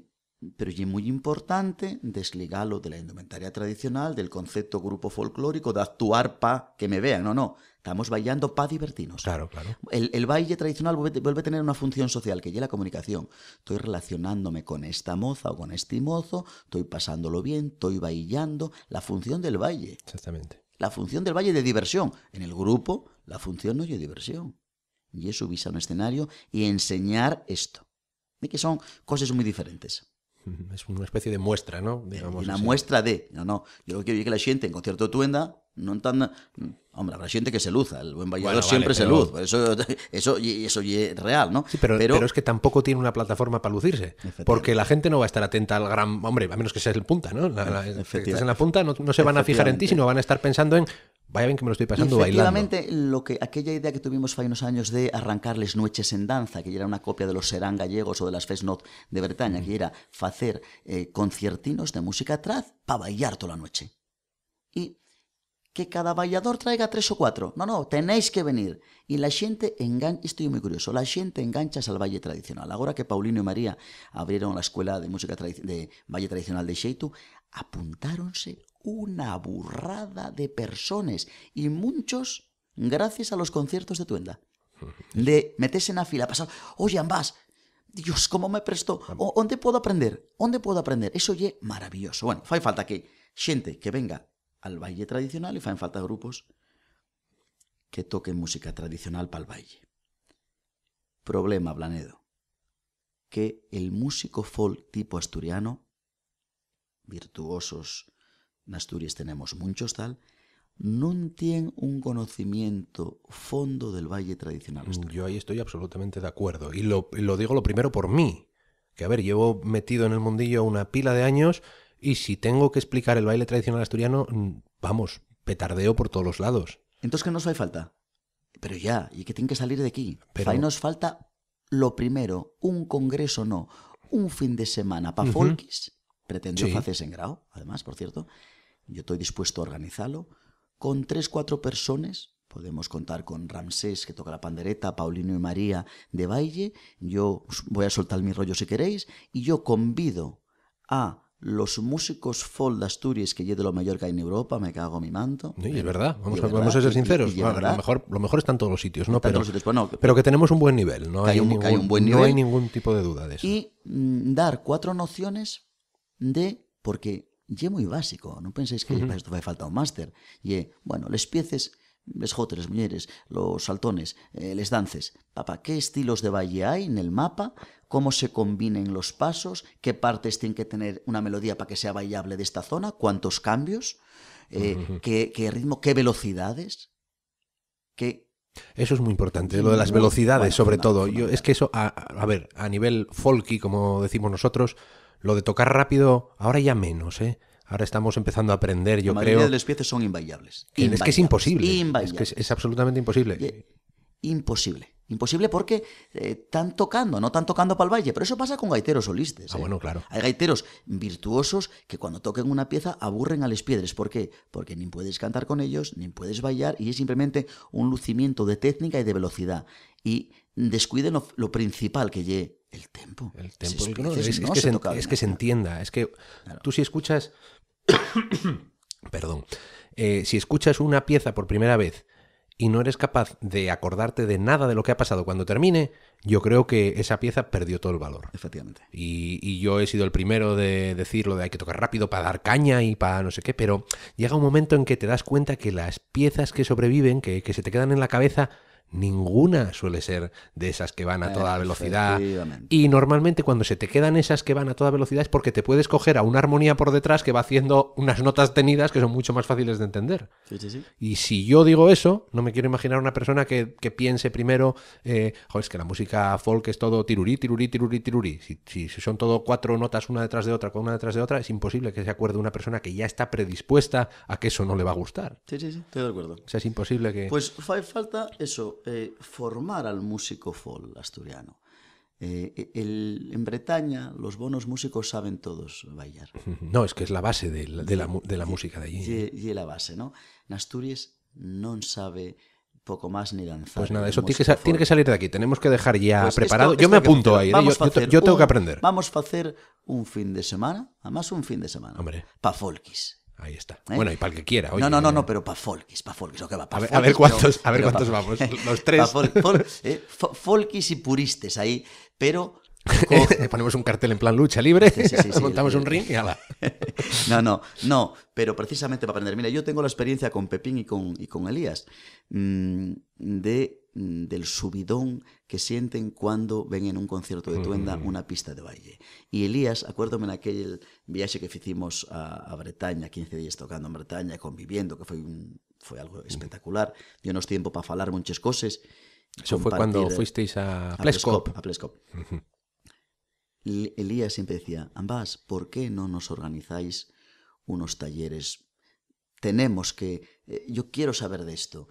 pero es muy importante desligarlo de la indumentaria tradicional, del concepto grupo folclórico, de actuar para que me vean. No, no. Estamos bailando para divertirnos. Claro, claro. El, el, baile tradicional vuelve, a tener una función social, que es la comunicación. Estoy relacionándome con esta moza o con este mozo, estoy pasándolo bien, estoy bailando. La función del baile. Exactamente. La función del baile de diversión. En el grupo, la función no es diversión. Y es subirse a un escenario y enseñar esto. De que son cosas muy diferentes es una especie de muestra, ¿no? Digamos una muestra de, no, yo lo que quiero que la gente en concierto de tuenda no tan hombre la gente que se luza el buen vallado siempre se luz pues eso eso es real no sí, pero, es que tampoco tiene una plataforma para lucirse porque la gente no va a estar atenta al gran hombre a menos que seas el punta no Si estás en la punta no se van a fijar en ti sino van a estar pensando en Vaya bien que me lo estoy pasando efectivamente, lo que aquella idea que tuvimos hace unos años de arrancarles noches en danza, que ya era una copia de los serán gallegos o de las Fest de Bretaña, que era hacer eh, conciertinos de música atrás para bailar toda la noche. Y que cada bailador traiga tres o cuatro. No, no, tenéis que venir. Y la gente engancha, estoy muy curioso, la gente engancha al baile tradicional. Ahora que Paulino y e María abrieron la escuela de música de baile tradicional de Sheitu, apuntáronse una burrada de personas y muchos gracias a los conciertos de Tuenda. Le metes en la fila, pasado, oye, ambas, Dios, cómo me prestó, ¿dónde puedo aprender? ¿Dónde puedo aprender? Eso ye maravilloso. Bueno, fai falta que gente que venga al baile tradicional y en falta grupos que toquen música tradicional para el baile. Problema, Blanedo, que el músico folk tipo asturiano, virtuosos, en Asturias tenemos muchos tal, no tienen un conocimiento fondo del valle tradicional. Mm, yo ahí estoy absolutamente de acuerdo. Y lo, digo lo primero por mí. Que a ver, llevo metido en el mundillo una pila de años y si tengo que explicar el baile tradicional asturiano, mm, vamos, petardeo por todos los lados. Entonces, ¿qué nos hace falta? Pero ya, y que tiene que salir de aquí. Pero... Ahí nos falta lo primero, un congreso no, un fin de semana para folkis, pretendió sí. en grado, además, por cierto, yo estoy dispuesto a organizarlo, con tres, cuatro personas, podemos contar con Ramsés, que toca la pandereta, Paulino y María de Valle, yo voy a soltar mi rollo si queréis, y yo convido a los músicos folk de Asturias que de lo mayor que hay en Europa, me cago mi manto. Sí, es verdad, vamos, a, ser sinceros. lo, mejor, lo está en todos los sitios, ¿no? Pero, que tenemos un buen nivel, no, hay, ningún, no hay ningún tipo de duda de eso. Y mm, dar cuatro nociones de, porque es muy básico, no penséis que para esto falta un máster. y bueno, les pieces, les jotes, les los saltones, eh, les dances. Papá, qué estilos de baile en el mapa? ¿Cómo se combinen los pasos? ¿Qué partes tienen que tener una melodía para que sea bailable de esta zona? Cuántos cambios? Eh, ¿Qué ritmo? ¿Qué velocidades? Eso es muy importante, lo de las velocidades, sobre todo. Yo, es que eso, a, ver, a nivel folky, como decimos nosotros, lo de tocar rápido, ahora ya menos, ¿eh? Ahora estamos empezando a aprender, yo la mayoría de las piezas son invallables. Es que es imposible. Es, absolutamente imposible. Eh, imposible. Imposible porque están eh, tocando, no están tocando para el valle, pero eso pasa con gaiteros solistas. Ah, ¿eh? bueno, claro. Hay gaiteros virtuosos que cuando toquen una pieza aburren a las piedras. ¿Por qué? Porque ni puedes cantar con ellos, ni puedes bailar y es simplemente un lucimiento de técnica y de velocidad. Y descuiden lo, principal que llegue, el tempo. El tempo. es, que se, entienda. Es que tú si escuchas... perdón. Eh, si escuchas una pieza por primera vez y no eres capaz de acordarte de nada de lo que ha pasado cuando termine, yo creo que esa pieza perdió todo el valor. Efectivamente. Y, yo he sido el primero de decirlo de hay que tocar rápido para dar caña y para no sé qué, pero llega un momento en que te das cuenta que las piezas que sobreviven, que se te quedan en la cabeza, ninguna suele ser de esas que van a toda velocidad. Y normalmente cuando se te quedan esas que van a toda velocidad es porque te puedes coger a una armonía por detrás que va haciendo unas notas tenidas que son mucho más fáciles de entender. Y si yo digo eso, no me quiero imaginar una persona que, piense primero, eh, es que la música folk es todo tirurí, tirurí, tirurí, tirurí. Si, si, son todo cuatro notas una detrás de otra, con una detrás de otra, es imposible que se acuerde una persona que ya está predispuesta a que eso no le va a gustar. Sí, sí, sí, estoy de acuerdo. O sea, es imposible que... Pues falta eso, eh, formar al músico fol asturiano. Eh, e-, en Bretaña los buenos músicos saben todos bailar. No, es que es la base de la, música de allí. Y, ¿eh? la base, ¿no? En Asturias no sabe poco más ni danzar. Pues nada, eso tiene que, salir de aquí. Tenemos que dejar ya pues preparado. yo me apunto ahí. Yo, yo, tengo que aprender. Vamos a hacer un fin de semana, además un fin de semana. Hombre. folkis. Ahí está. ¿Eh? Bueno, y para el que quiera. no, no, no, eh. no, pero para Folkis, para Folkis. a, ver, a ver cuántos, a ver cuántos vamos, los tres. Eh, folkis y puristes ahí, pero... Ponemos un cartel en plan lucha libre, sí, montamos un ring y ala. no, no, no, pero precisamente para aprender. Mira, yo tengo la experiencia con Pepín y con, y con Elías mm, de Mm, del subidón que sienten cuando ven en un concierto de Tuenda mm. una pista de baile. Y Elías, acuérdome en aquel viaje que hicimos a, Bretaña, 15 días tocando en Bretaña, conviviendo, que fue, fue algo mm. espectacular, dionos tiempo para hablar muchas cosas. Eso fue cuando eh, fuisteis a, Plescop. Elías siempre decía, ambas, ¿por qué no nos organizáis unos talleres? Tenemos que, eh, yo quiero saber de esto.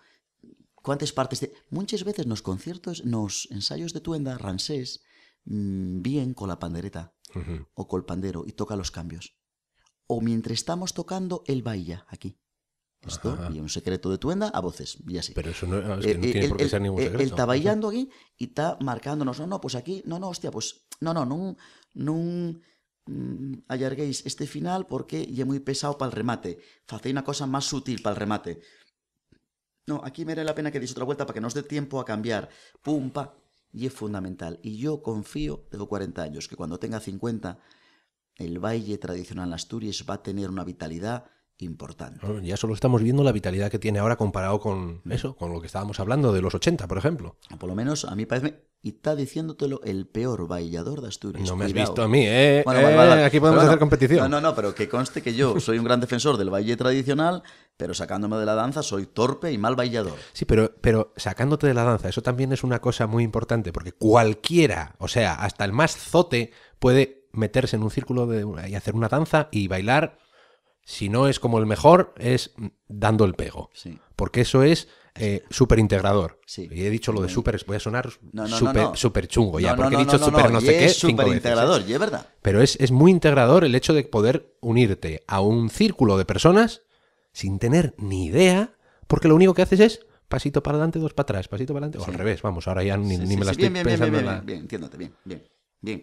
¿Cuántas partes de...? Muchas veces los conciertos, los ensayos de tuenda, ransés bien mm, con la pandereta o con el pandero y toca los cambios. O mientras estamos tocando el bailla aquí. Esto y un secreto de tuenda a voces, y así. Pero eso no, es que eh, no eh, tiene por qué ser ningún eh, secreto. Él está bailando aquí y está marcándonos, no, no, pues aquí, no, no, hostia, pues, no, no, no, no mm, allarguéis este final porque ya muy pesado para el remate. Facéis una cosa más sutil para el remate. No, aquí merece la pena que deis otra vuelta para que nos dé tiempo a cambiar. Pumpa Y es fundamental. Y yo confío, tengo 40 años, que cuando tenga 50, el valle tradicional Asturias va a tener una vitalidad importante. ya solo estamos viendo la vitalidad que tiene ahora comparado con mm. eso, con lo que estábamos hablando de los 80, por ejemplo. Por lo menos a mí parece... Y está diciéndotelo el peor bailador de Asturias. No me has visto a mí, ¿eh? Bueno, eh, Aquí podemos hacer competición. No, no, no, pero que conste que yo soy un gran defensor del baile tradicional, pero sacándome de la danza soy torpe y mal bailador. Sí, pero, pero sacándote de la danza, eso también es una cosa muy importante, porque cualquiera, o sea, hasta el más zote, puede meterse en un círculo y hacer una danza y bailar si no es como el mejor, es dando el pego. Porque eso es eh, súper integrador. Y he dicho lo de súper, voy a sonar súper super, chungo ya, porque he dicho súper no, sé qué. Es ¿eh? súper integrador, es verdad. Pero es, muy integrador el hecho de poder unirte a un círculo de personas sin tener ni idea, porque lo único que haces es pasito para adelante, dos para atrás, pasito para adelante, o al revés, vamos, ahora ya ni, me la estoy bien, pensando. Bien, bien, bien, bien, bien,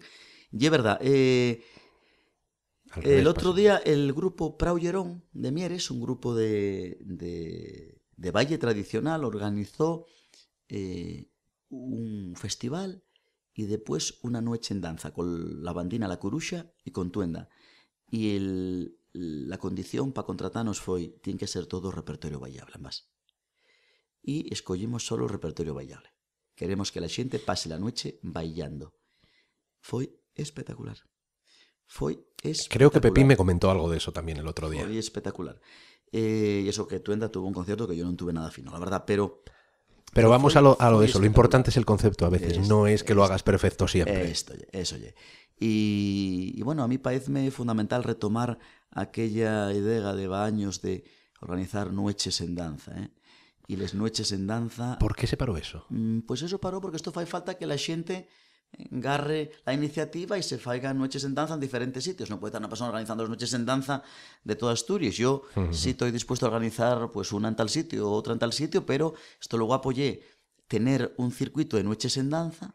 es verdad, eh, el otro pues. día el grupo Praullerón de Mieres, un grupo de, de, Valle Tradicional, organizó eh, un festival y después una noche en danza con la bandina La curucha y con Tuenda. Y la condición para contratarnos fue, tiene que ser todo repertorio bailable más. Y escogimos solo el repertorio bailable. Queremos que la gente pase la noche bailando. Fue espectacular. Fue Creo que Pepín me comentó algo de eso también el otro día. Fue espectacular. Eh, y eso que Tuenda tuvo un concierto que yo no tuve nada fino, la verdad, pero... Pero, vamos a lo, a lo de eso, lo importante es el concepto a veces, no es que lo hagas perfecto siempre. Esto, eso, oye. Y, bueno, a mí parece fundamental retomar aquella idea de baños de organizar noches en danza, ¿eh? Y las noches en danza... ¿Por qué se paró eso? Mm, pues eso paró porque esto hace falta que la gente agarre la iniciativa y se faigan noches en danza en diferentes sitios. No puede estar una persona organizando las noches en danza de toda Asturias. Yo sí estoy dispuesto a organizar pues una en tal sitio, otra en tal sitio, pero esto luego apoyé tener un circuito de noches en danza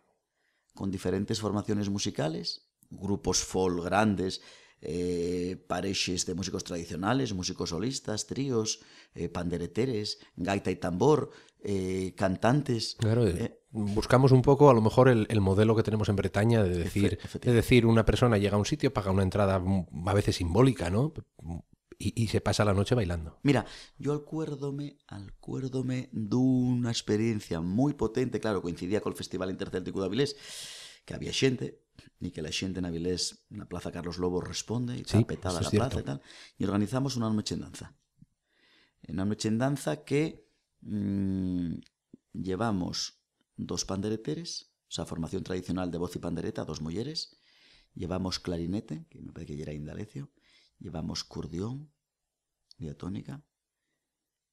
con diferentes formaciones musicales, grupos folk grandes, eh, de músicos tradicionales, músicos solistas, tríos, eh, pandereteres, gaita y tambor, eh, cantantes. Claro, eh, buscamos un poco a lo mejor el, modelo que tenemos en Bretaña de decir, decir, una persona llega a un sitio, paga una entrada mm, a veces simbólica, ¿no? Y, se pasa la noche bailando. Mira, yo acuérdome, de una experiencia muy potente, claro, coincidía con el Festival Intercéltico de Avilés, que había gente y que la gente en Avilés, la Plaza Carlos Lobo, responde, y está la plaza y e tal, y organizamos una noche en danza. una noche en danza que mm, llevamos dos pandereteres, o sea, formación tradicional de voz y pandereta, dos mujeres. Llevamos clarinete, que me parece que ya era Indalecio. Llevamos curdión, diatónica. No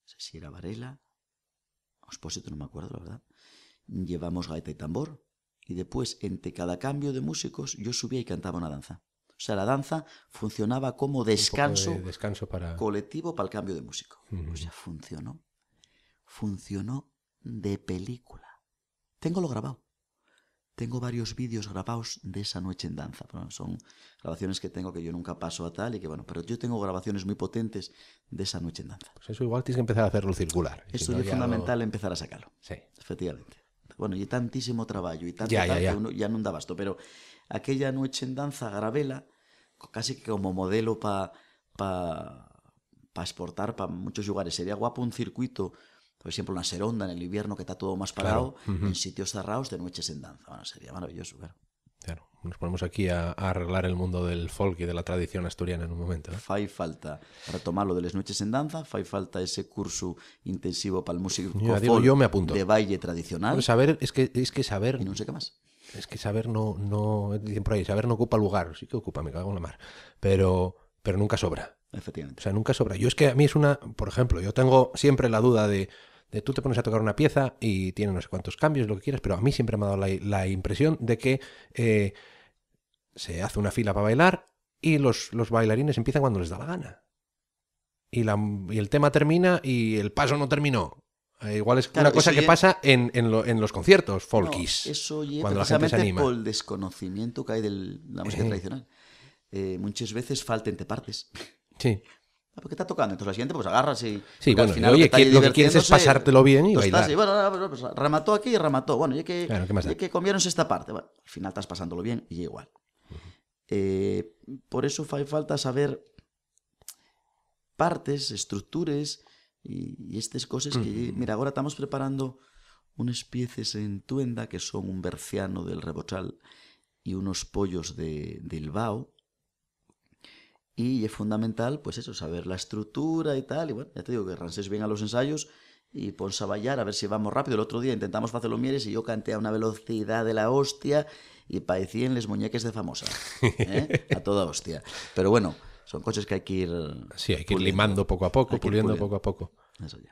sé si era Varela. Ospósito, no me acuerdo, la verdad. Llevamos gaita y tambor. Y después, entre cada cambio de músicos, yo subía y cantaba una danza. O sea, la danza funcionaba como descanso, colectivo para el cambio de músico. O sea, funcionó. Funcionó de película. Tengo lo grabado. Tengo varios vídeos grabados de esa noche en danza. son grabaciones que tengo que yo nunca paso a tal y que bueno, pero yo tengo grabaciones muy potentes de esa noche en danza. Pues eso igual tienes que empezar a hacerlo circular. Eso es fundamental empezar a sacarlo. Sí. Efectivamente. Bueno, y tantísimo trabajo y tanto ya, ya, ya. ya no da basto. Pero aquella noche en danza, grabela casi que como modelo para pa, exportar para muchos lugares. Sería guapo un circuito por ejemplo, una Seronda, en el invierno, que está todo más parado, en sitios cerrados, de noches en danza. Bueno, sería maravilloso, claro. Claro, nos ponemos aquí a, arreglar el mundo del folk y de la tradición asturiana en un momento. ¿eh? Fai falta retomar lo de las noches en danza, fai falta ese curso intensivo para el músico digo, me apunto. de baile tradicional. saber, es que, es que saber... Y no sé qué más. Es que saber no, no, siempre ahí, saber no ocupa lugar, sí que ocupa, me cago en la mar, pero, pero nunca sobra. Efectivamente. O sea, nunca sobra. Yo es que a mí es una, por ejemplo, yo tengo siempre la duda de, tú te pones a tocar una pieza y tiene no sé cuántos cambios, lo que quieras, pero a mí siempre me ha dado la, impresión de que eh, se hace una fila para bailar y los, los, bailarines empiezan cuando les da la gana. Y, la, el tema termina y el paso no terminó. Eh, igual es una cosa que pasa en, los conciertos, folkies. eso cuando la gente se anima. el desconocimiento que hay de la música tradicional. Eh, muchas veces falten de partes. Sí. porque está tocando. Entonces la siguiente, pues agarras y. Sí, al final, lo que, quieres es pasártelo bien y bueno, pues, remató aquí y remató. Bueno, ya que, claro, esta parte. al final estás pasándolo bien y igual. Eh, por eso hay falta saber partes, estructuras y, estas cosas que. Mira, ahora estamos preparando unas piezas en Tuenda que son un berciano del Rebochal y unos pollos de, Bilbao. Y es fundamental, pues eso, saber la estructura y tal. Y bueno, ya te digo que bien a los ensayos y a Vallar, a ver si vamos rápido. El otro día intentamos hacer los Mieres y yo canté a una velocidad de la hostia y padecí en les muñeques de famosa. ¿eh? A toda hostia. Pero bueno, son coches que hay que ir. Sí, hay que ir limando poco a poco, puliendo, poco a poco.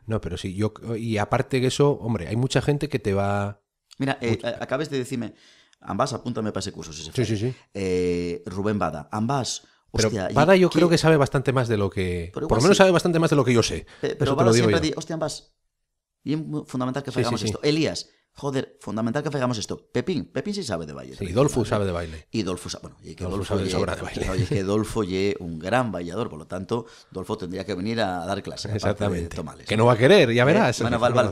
No, pero sí, yo. Y aparte de eso, hombre, hay mucha gente que te va. Mira, eh, acabes de decirme, ambas, apúntame para ese curso. Si sí, sí, sí. Eh, Rubén Bada, ambas pero yo creo que sabe bastante más de lo que... Por lo menos sabe bastante más de lo que yo sé. Pero, siempre dice, hostia, Bien fundamental que hagamos esto. Elías, joder, fundamental que hagamos esto. Pepín, Pepín sí sabe de baile. y Dolfo sabe de baile. Y Dolfo sabe, bueno, y que sabe de baile. Y que Dolfo ye un gran bailador, por lo tanto, Dolfo tendría que venir a dar clases. Exactamente. que no va a querer, ya eh, verás.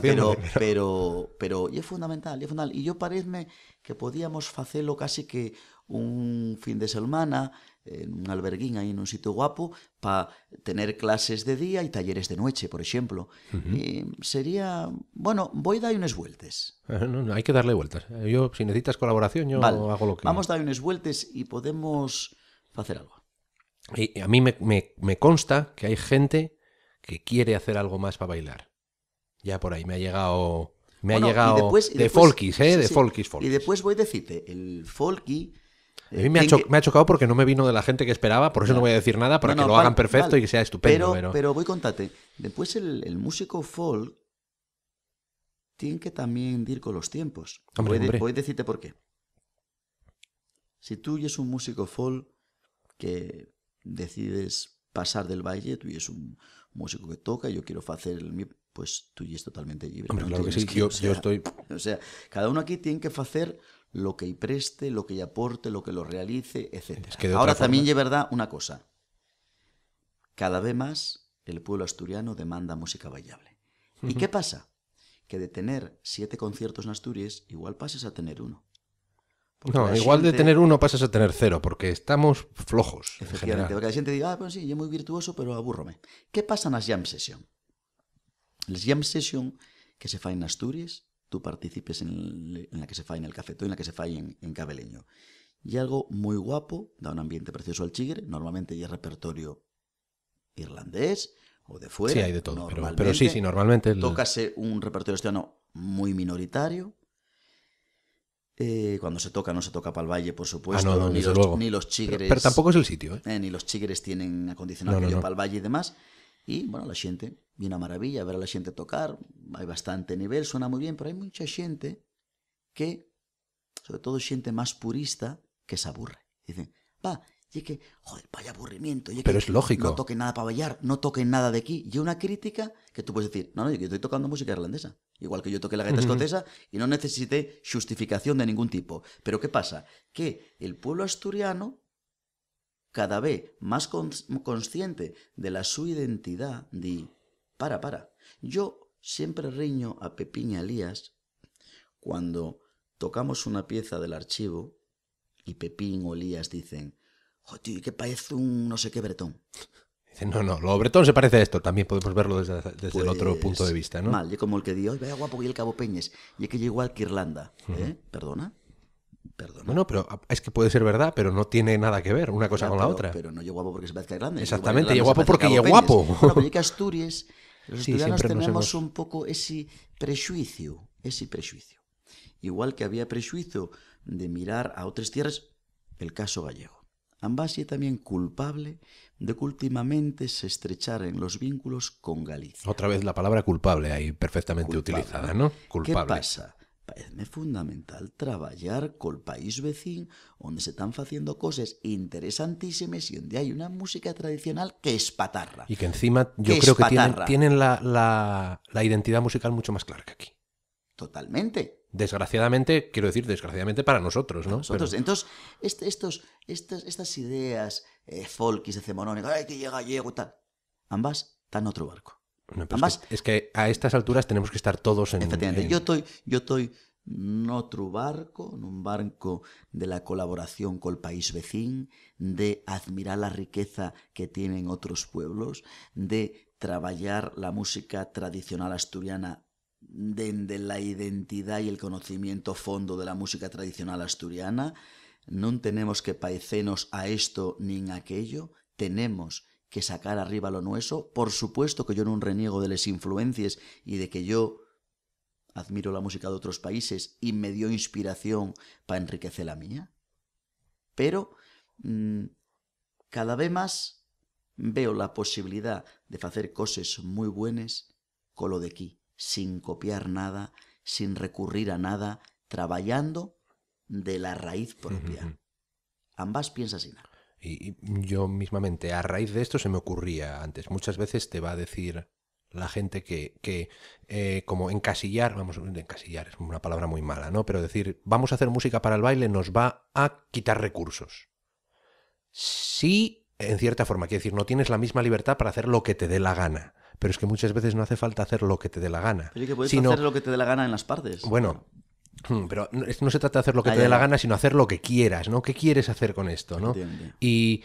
pero, pero, es fundamental, y es fundamental. Y yo parece que podíamos hacerlo casi que un fin de semana en un alberguín ahí en un sitio guapo para tener clases de día y talleres de noche, por ejemplo. sería, bueno, voy a dar unas vueltas. Ah, no, hay que darle vueltas. Yo, si necesitas colaboración, yo hago lo que... Vamos a dar unas vueltas y podemos hacer algo. a mí me, consta que hay gente que quiere hacer algo más para bailar. Ya por ahí me ha llegado... Me ha llegado de ¿eh? de folkis, Y después voy a decirte, el folky a mí me ha, chocado porque no me vino de la gente que esperaba, por eso no voy a decir nada, para que lo hagan perfecto y que sea estupendo. Pero, pero... voy contate, después el, músico folk tiene que también ir con los tiempos. voy, a decirte por qué. Si tú eres un músico folk que decides pasar del baile, tú es un músico que toca, yo quiero hacer el, pues tú y es totalmente libre. Hombre, claro que sí, yo, estoy... O sea, cada uno aquí tiene que hacer lo que y preste, lo que y aporte, lo que lo realice, etc. Ahora también es verdad una cosa. Cada vez más el pueblo asturiano demanda música bailable. ¿Y qué pasa? Que de tener siete conciertos en Asturias, igual pases a tener uno. no, igual de tener uno pasas a tener cero, porque estamos flojos. Efectivamente, porque la gente dice, ah, pues sí, yo muy virtuoso, pero aburrome. ¿Qué pasa en las jam sessions? El jam session que se fa en Asturias, tú participes en, la que se fa en el Cafetó en la que se fa en, Cabeleño. Y algo muy guapo, da un ambiente precioso al chigre, normalmente ya repertorio irlandés o de fuera. Sí, hay de todo, pero, pero, sí, sí, normalmente. toca Tócase un repertorio esteano muy minoritario. Eh, cuando se toca, no se toca para el valle, por supuesto. Ah, no, ni, los, ni, los, chigres. Pero, tampoco es el sitio. ¿eh? eh ni los chigres tienen acondicionado para el valle y demás. Y bueno, la gente, viene a maravilla ver a la gente tocar, hay bastante nivel, suena muy bien, pero hay mucha gente que, sobre todo gente más purista, que se aburre. Dicen, va, y que, joder, vaya aburrimiento. pero es lógico. No toquen nada para bailar, no toquen nada de aquí. Y una crítica que tú puedes decir, no, no, yo estoy tocando música irlandesa. Igual que yo toqué la gaita escocesa y no necesité justificación de ningún tipo. Pero ¿qué pasa? Que el pueblo asturiano cada vez más consciente de la su identidad, di, para, para, yo siempre riño a Pepín a Elías cuando tocamos una pieza del archivo y Pepín o Elías dicen, joder, que parece un no sé qué bretón. Dicen, no, no, lo bretón se parece a esto, también podemos verlo desde, el otro pues, punto de vista, ¿no? Mal, yo como el que oye, vaya guapo y el Cabo Peñes, y que igual que Irlanda, ¿eh? ¿Perdona? Perdón. bueno pero es que puede ser verdad, pero no tiene nada que ver una cosa con la otra. Pero no llegó guapo porque se parezca grande. Exactamente, llegó guapo porque llegó guapo. Bueno, pero Asturias, los sí, tenemos un poco ese prejuicio, ese prejuicio. Igual que había prejuicio de mirar a otras tierras, el caso gallego. Ambas y también culpable de que últimamente se en los vínculos con Galicia. Otra vez la palabra culpable ahí perfectamente utilizada, ¿no? Culpable. ¿Qué pasa? Parece fundamental trabajar con el país vecino, donde se están haciendo cosas interesantísimas y donde hay una música tradicional que es patarra. Y que encima yo creo que tienen, la, identidad musical mucho más clara que aquí. Totalmente. Desgraciadamente, quiero decir, desgraciadamente para nosotros, ¿no? nosotros. Entonces, estas, estas ideas eh, folk y de ay, que llega, llego, tal, ambas están en otro barco es, que, a estas alturas tenemos que estar todos en. Efectivamente. Yo estoy, yo estoy en otro barco, en un barco de la colaboración con el país vecino, de admirar la riqueza que tienen otros pueblos, de trabajar la música tradicional asturiana desde la identidad y el conocimiento fondo de la música tradicional asturiana. No tenemos que paecernos a esto ni a aquello, tenemos que sacar arriba lo nuestro. Por supuesto que yo no reniego de las influencias y de que yo admiro la música de otros países y me dio inspiración para enriquecer la mía. Pero mm, cada vez más veo la posibilidad de hacer cosas muy buenas con lo de aquí, sin copiar nada, sin recurrir a nada, trabajando de la raíz propia. Ambas piensas en algo. Y yo mismamente, a raíz de esto se me ocurría antes, muchas veces te va a decir la gente que, que eh, como encasillar, vamos, encasillar es una palabra muy mala, ¿no? Pero decir, vamos a hacer música para el baile nos va a quitar recursos. Sí, en cierta forma, quiero decir, no tienes la misma libertad para hacer lo que te dé la gana. Pero es que muchas veces no hace falta hacer lo que te dé la gana. Pero que puedes hacer lo que te dé la gana en las partes. Bueno, Mm, pero no, se trata de hacer lo que ah, te dé la gana, sino hacer lo que quieras, ¿no? ¿Qué quieres hacer con esto, no? Y,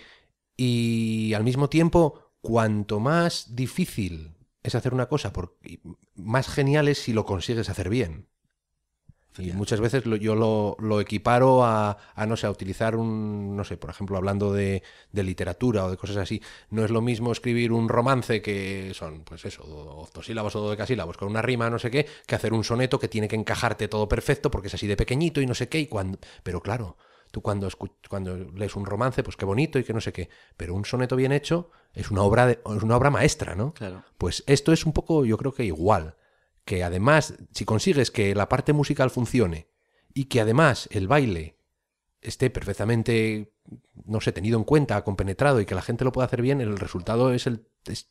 y, al mismo tiempo, cuanto más difícil es hacer una cosa, por, más genial es si lo consigues hacer bien. Y muchas veces yo lo, equiparo a, no sé, a utilizar un, no sé, por ejemplo, hablando de, de, literatura o de cosas así, no es lo mismo escribir un romance que son, pues eso, octosílabos o decasílabos con una rima, no sé qué, que hacer un soneto que tiene que encajarte todo perfecto porque es así de pequeñito y no sé qué, y cuando... pero claro, tú cuando, cuando lees un romance, pues qué bonito y que no sé qué, pero un soneto bien hecho es una obra, es una obra maestra, ¿no? Claro. Pues esto es un poco, yo creo que igual que además, si consigues que la parte musical funcione y que además el baile esté perfectamente no sé, tenido en cuenta, compenetrado y que la gente lo pueda hacer bien, el resultado es el,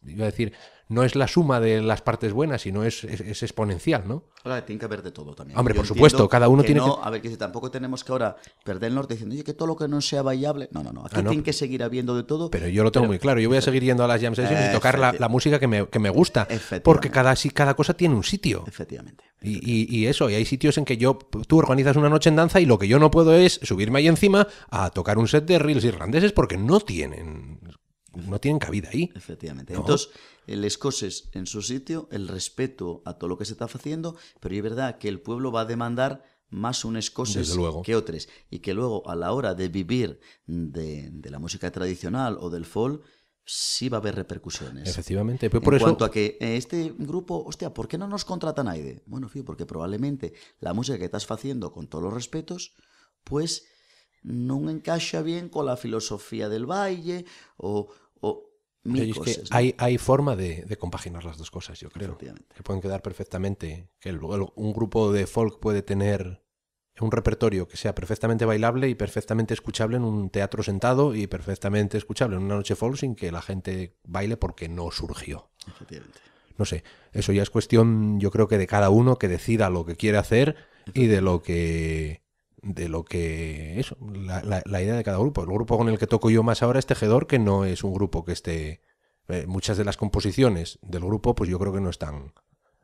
iba a decir, no es la suma de las partes buenas, sino es, es, exponencial, ¿no? Ahora tiene que haber de todo también. Hombre, por supuesto, cada uno tiene no, A ver, que tampoco tenemos que ahora perder el norte diciendo, oye, que todo lo que no sea variable... No, no, no, aquí ah, tiene que seguir habiendo de todo. Pero yo lo tengo muy claro, yo voy a seguir yendo a las jam sessions y tocar la, música que me, gusta, porque cada, cada cosa tiene un sitio. Efectivamente. Y, y, y, eso, y hay sitios en que yo, tú organizas una noche en danza y lo que yo no puedo es subirme ahí encima a tocar un set de irlandeses porque no tienen no tienen cabida ahí. Efectivamente. Entonces, el escoces en su sitio, el respeto a todo lo que se está haciendo, pero es verdad que el pueblo va a demandar más un escoces que otros Y que luego, a la hora de vivir de, la música tradicional o del folk, sí va a haber repercusiones. Efectivamente. por en cuanto a que eh, este grupo, hostia, ¿por qué no nos contratan aire? Bueno, fío, porque probablemente la música que estás haciendo, con todos los respetos, pues no encaja bien con la filosofía del baile o, o hay, hay forma de, compaginar las dos cosas, yo creo. Que pueden quedar perfectamente. Que el, un grupo de folk puede tener un repertorio que sea perfectamente bailable y perfectamente escuchable en un teatro sentado y perfectamente escuchable en una noche folk sin que la gente baile porque no surgió. No sé, eso ya es cuestión, yo creo que de cada uno que decida lo que quiere hacer y de lo que de lo que la, la, idea de cada grupo. El grupo con el que toco yo más ahora es Tejedor, que no es un grupo que esté... Eh, muchas de las composiciones del grupo, pues yo creo que no están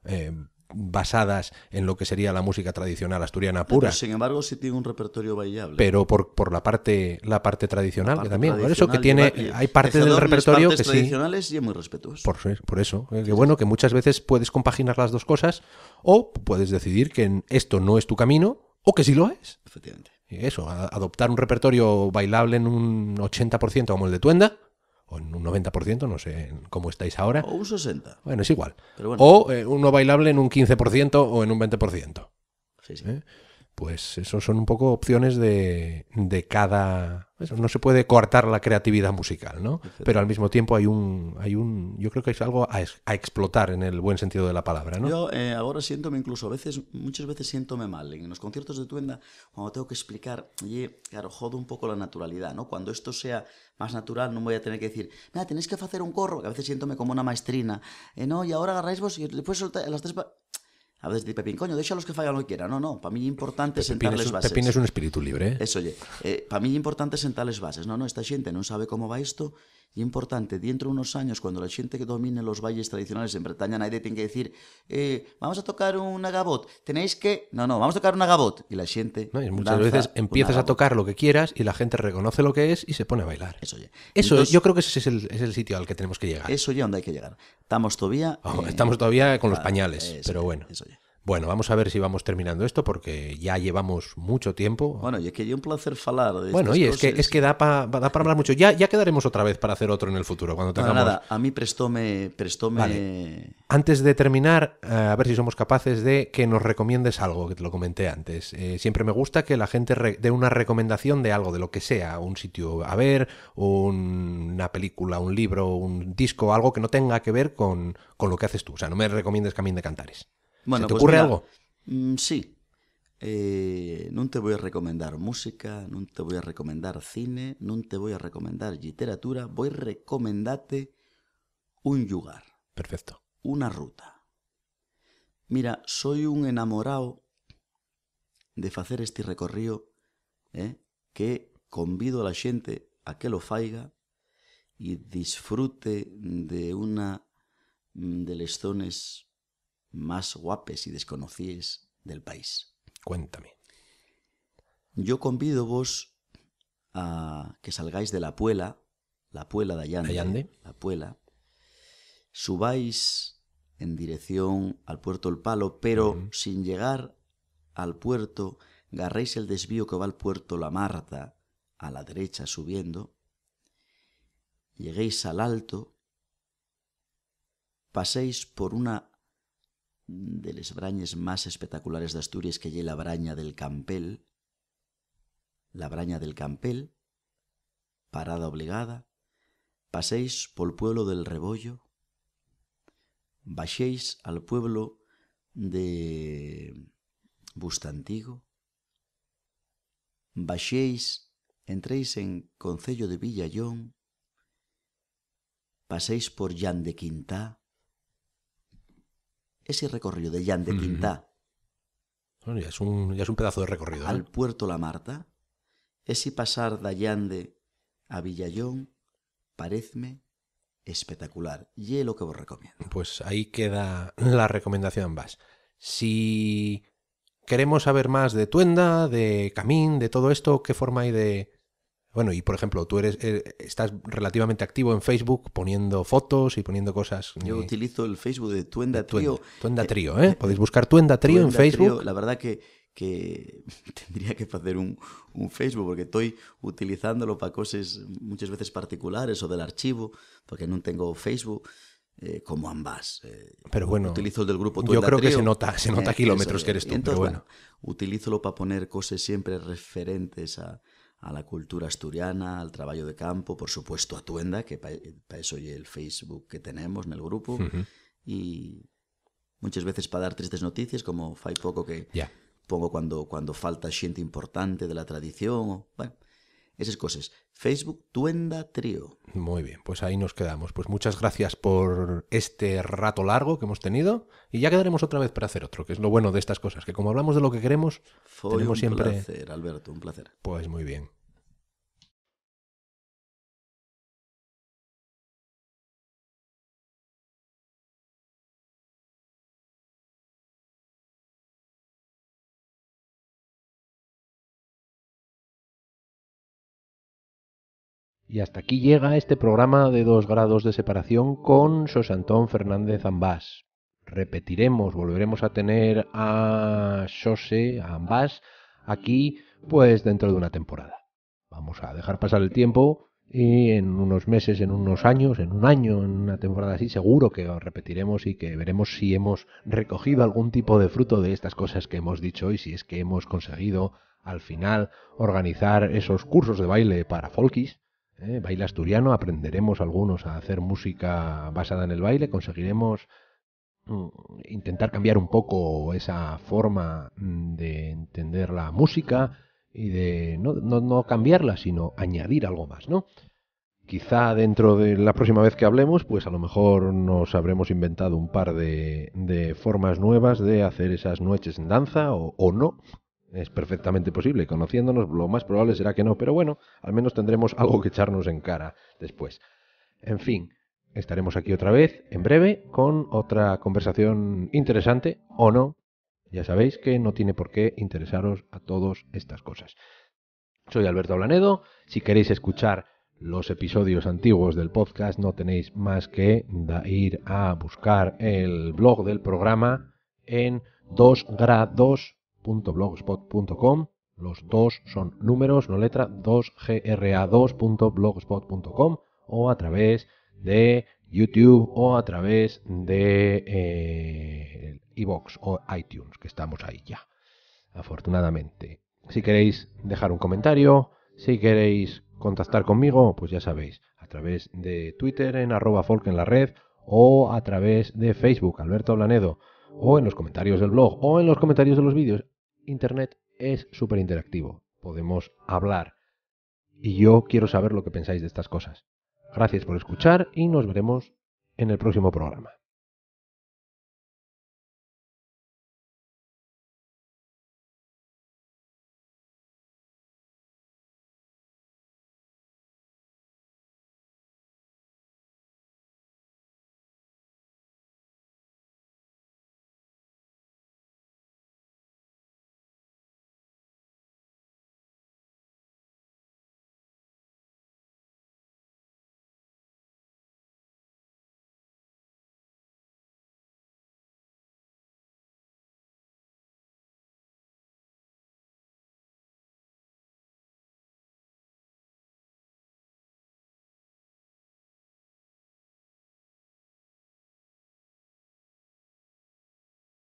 eh, basadas en lo que sería la música tradicional asturiana pura. sin embargo, sí tiene un repertorio bailable. Pero por, por la parte la parte tradicional también, eso que tiene hay parte del repertorio que tradicionales y muy respetuoso. Por, por eso, eh, que bueno que muchas veces puedes compaginar las dos cosas o puedes decidir que esto no es tu camino o que sí lo es. Efectivamente. Eso, adoptar un repertorio bailable en un 80% como el de Tuenda, o en un 90%, no sé cómo estáis ahora. O un 60%. Bueno, es igual. O eh, uno bailable en un 15% o en un 20%. Sí, sí. ¿Eh? pues eso son un poco opciones de, de cada... no se puede cortar la creatividad musical, ¿no? Pero al mismo tiempo hay un... Hay un yo creo que es algo a, a explotar en el buen sentido de la palabra, ¿no? Yo eh, ahora siéntome incluso, a veces, muchas veces siéntome mal. En los conciertos de Tuenda, cuando tengo que explicar, y claro, jodo un poco la naturalidad, ¿no? Cuando esto sea más natural, no voy a tener que decir, nada, tenéis que hacer un corro, que a veces siéntome como una maestrina. Eh, no, y ahora agarráis vos y después soltáis las tres... a veces di Pepín, coño, deixa los que fallan o que quieran. No, no, para mí é importante Pepín sentarles un, bases. Pepín é es un espírito libre. Eh? Eso, oye, Eh, para mí é importante sentarles bases. No, no, esta xente non sabe como vai isto, y importante, dentro de unos años, cuando la gente que domine los valles tradicionales en Bretaña, nadie tiene que decir, eh, vamos a tocar un agabot tenéis que... No, no, vamos a tocar un agabot Y la gente... muchas veces empiezas a tocar lo que quieras y la gente reconoce lo que es y se pone a bailar. Eso, yo creo que ese es el, sitio al que tenemos que llegar. Eso ya donde hay que llegar. Estamos todavía... estamos todavía con los pañales, pero bueno. Eso ya. Bueno, vamos a ver si vamos terminando esto porque ya llevamos mucho tiempo. Bueno, y es que yo un placer falar de Bueno, y es que, es que da para hablar mucho. Ya, ya quedaremos otra vez para hacer otro en el futuro cuando tengamos... No, nada, a mí prestóme... prestóme... Antes de terminar, eh, a ver si somos capaces de que nos recomiendes algo, que te lo comenté antes. Eh, siempre me gusta que la gente dé una recomendación de algo, de lo que sea, un sitio a ver, una película, un libro, un disco, algo que no tenga que ver con, con lo que haces tú. O sea, no me recomiendes Camín de Cantares. Bueno, ¿Se te pues ocurre pues, algo? Mm, sí. Eh, non te vou a recomendar música, non te vou a recomendar cine, non te vou a recomendar literatura, vou recomendarte un lugar. Perfecto. Una ruta. Mira, soy un enamorado de facer este recorrido eh, que convido a la xente a que lo faiga e disfrute de una mm, de les zones más guapes y desconocíes del país. Cuéntame. Yo convido vos a que salgáis de la Puela, la Puela de Allande, la Puela, subáis en dirección al puerto El Palo, pero sin llegar al puerto, agarréis el desvío que va al puerto La Marta, a la derecha subiendo, lleguéis al alto, paséis por una de las brañes más espectaculares de Asturias que lle la braña del Campel, la braña del Campel, parada obligada, paséis por el pueblo del Rebollo, bajéis al pueblo de Bustantigo, bajéis, entréis en Concello de Villallón, paséis por Llan de Quintá, ese recorrido de Yande de Pintá bueno, ya, es un, pedazo de recorrido. ¿eh? Al puerto La Marta, ese pasar de Yande a Villallón parezme espectacular. Y es lo que os recomiendo. Pues ahí queda la recomendación vas. Si queremos saber más de Tuenda, de Camín, de todo esto, ¿qué forma hay de, bueno, y por ejemplo, tú eres, eh, estás relativamente activo en Facebook poniendo fotos y poniendo cosas. Yo eh, utilizo el Facebook de Tuenda Trío. Tuenda, eh, Trío, ¿eh? Podéis buscar Tuenda Trío en Facebook. la verdad que, tendría que hacer un, Facebook, porque estoy utilizándolo para cosas muchas veces particulares o del archivo, porque no tengo Facebook. como ambas. pero bueno, utilizo el del grupo Tuenda Yo creo que se nota, se nota kilómetros que eres tú, pero bueno. bueno. para poner cosas siempre referentes a, a la cultura asturiana, al trabajo de campo, por supuesto a Tuenda, que para eso y el Facebook que tenemos en el grupo, y muchas veces para dar tristes noticias, como fai poco que pongo cuando, cuando falta gente importante de la tradición, esas cosas. Facebook Tuenda Trío. Muy bien, pues ahí nos quedamos. Pues muchas gracias por este rato largo que hemos tenido y ya quedaremos otra vez para hacer otro, que es lo bueno de estas cosas, que como hablamos de lo que queremos, siempre... Un placer, Alberto, un placer. Pues muy bien. Y hasta aquí llega este programa de dos grados de separación con Sosantón Fernández Ambás. Repetiremos, volveremos a tener a Sose, a Ambás, aquí pues dentro de una temporada. Vamos a dejar pasar el tiempo y en unos meses, en unos años, en un año, en una temporada así, seguro que repetiremos y que veremos si hemos recogido algún tipo de fruto de estas cosas que hemos dicho y si es que hemos conseguido al final organizar esos cursos de baile para folkis ¿eh? asturiano, aprenderemos algunos a hacer música basada en el baile, conseguiremos mm, intentar cambiar un poco esa forma mm, de entender la música y de no, no, cambiarla, sino añadir algo más, ¿no? Quizá dentro de la próxima vez que hablemos, pues a lo mejor nos habremos inventado un par de, formas nuevas de hacer esas noches en danza o no, es perfectamente posible. Conociéndonos, lo más probable será que no, pero bueno, al menos tendremos algo que echarnos en cara después. En fin, estaremos aquí otra vez en breve con otra conversación interesante o no. Ya sabéis que no tiene por qué interesaros a todos estas cosas. Soy Alberto Blanedo. Si queréis escuchar los episodios antiguos del podcast, no tenéis más que ir a buscar el blog del programa en 2grados .blogspot.com Los dos son números, no letra, 2gra2.blogspot.com o a través de YouTube o a través de eh, iBox o iTunes, que estamos ahí ya, afortunadamente. Si queréis dejar un comentario, si queréis contactar conmigo, pues ya sabéis, a través de Twitter en arroba folk en la red o a través de Facebook, Alberto Blanedo, o en los comentarios del blog, o en los comentarios de los vídeos, Internet es súper interactivo. Podemos hablar. Y yo quiero saber lo que pensáis de estas cosas. Gracias por escuchar y nos veremos en el próximo programa.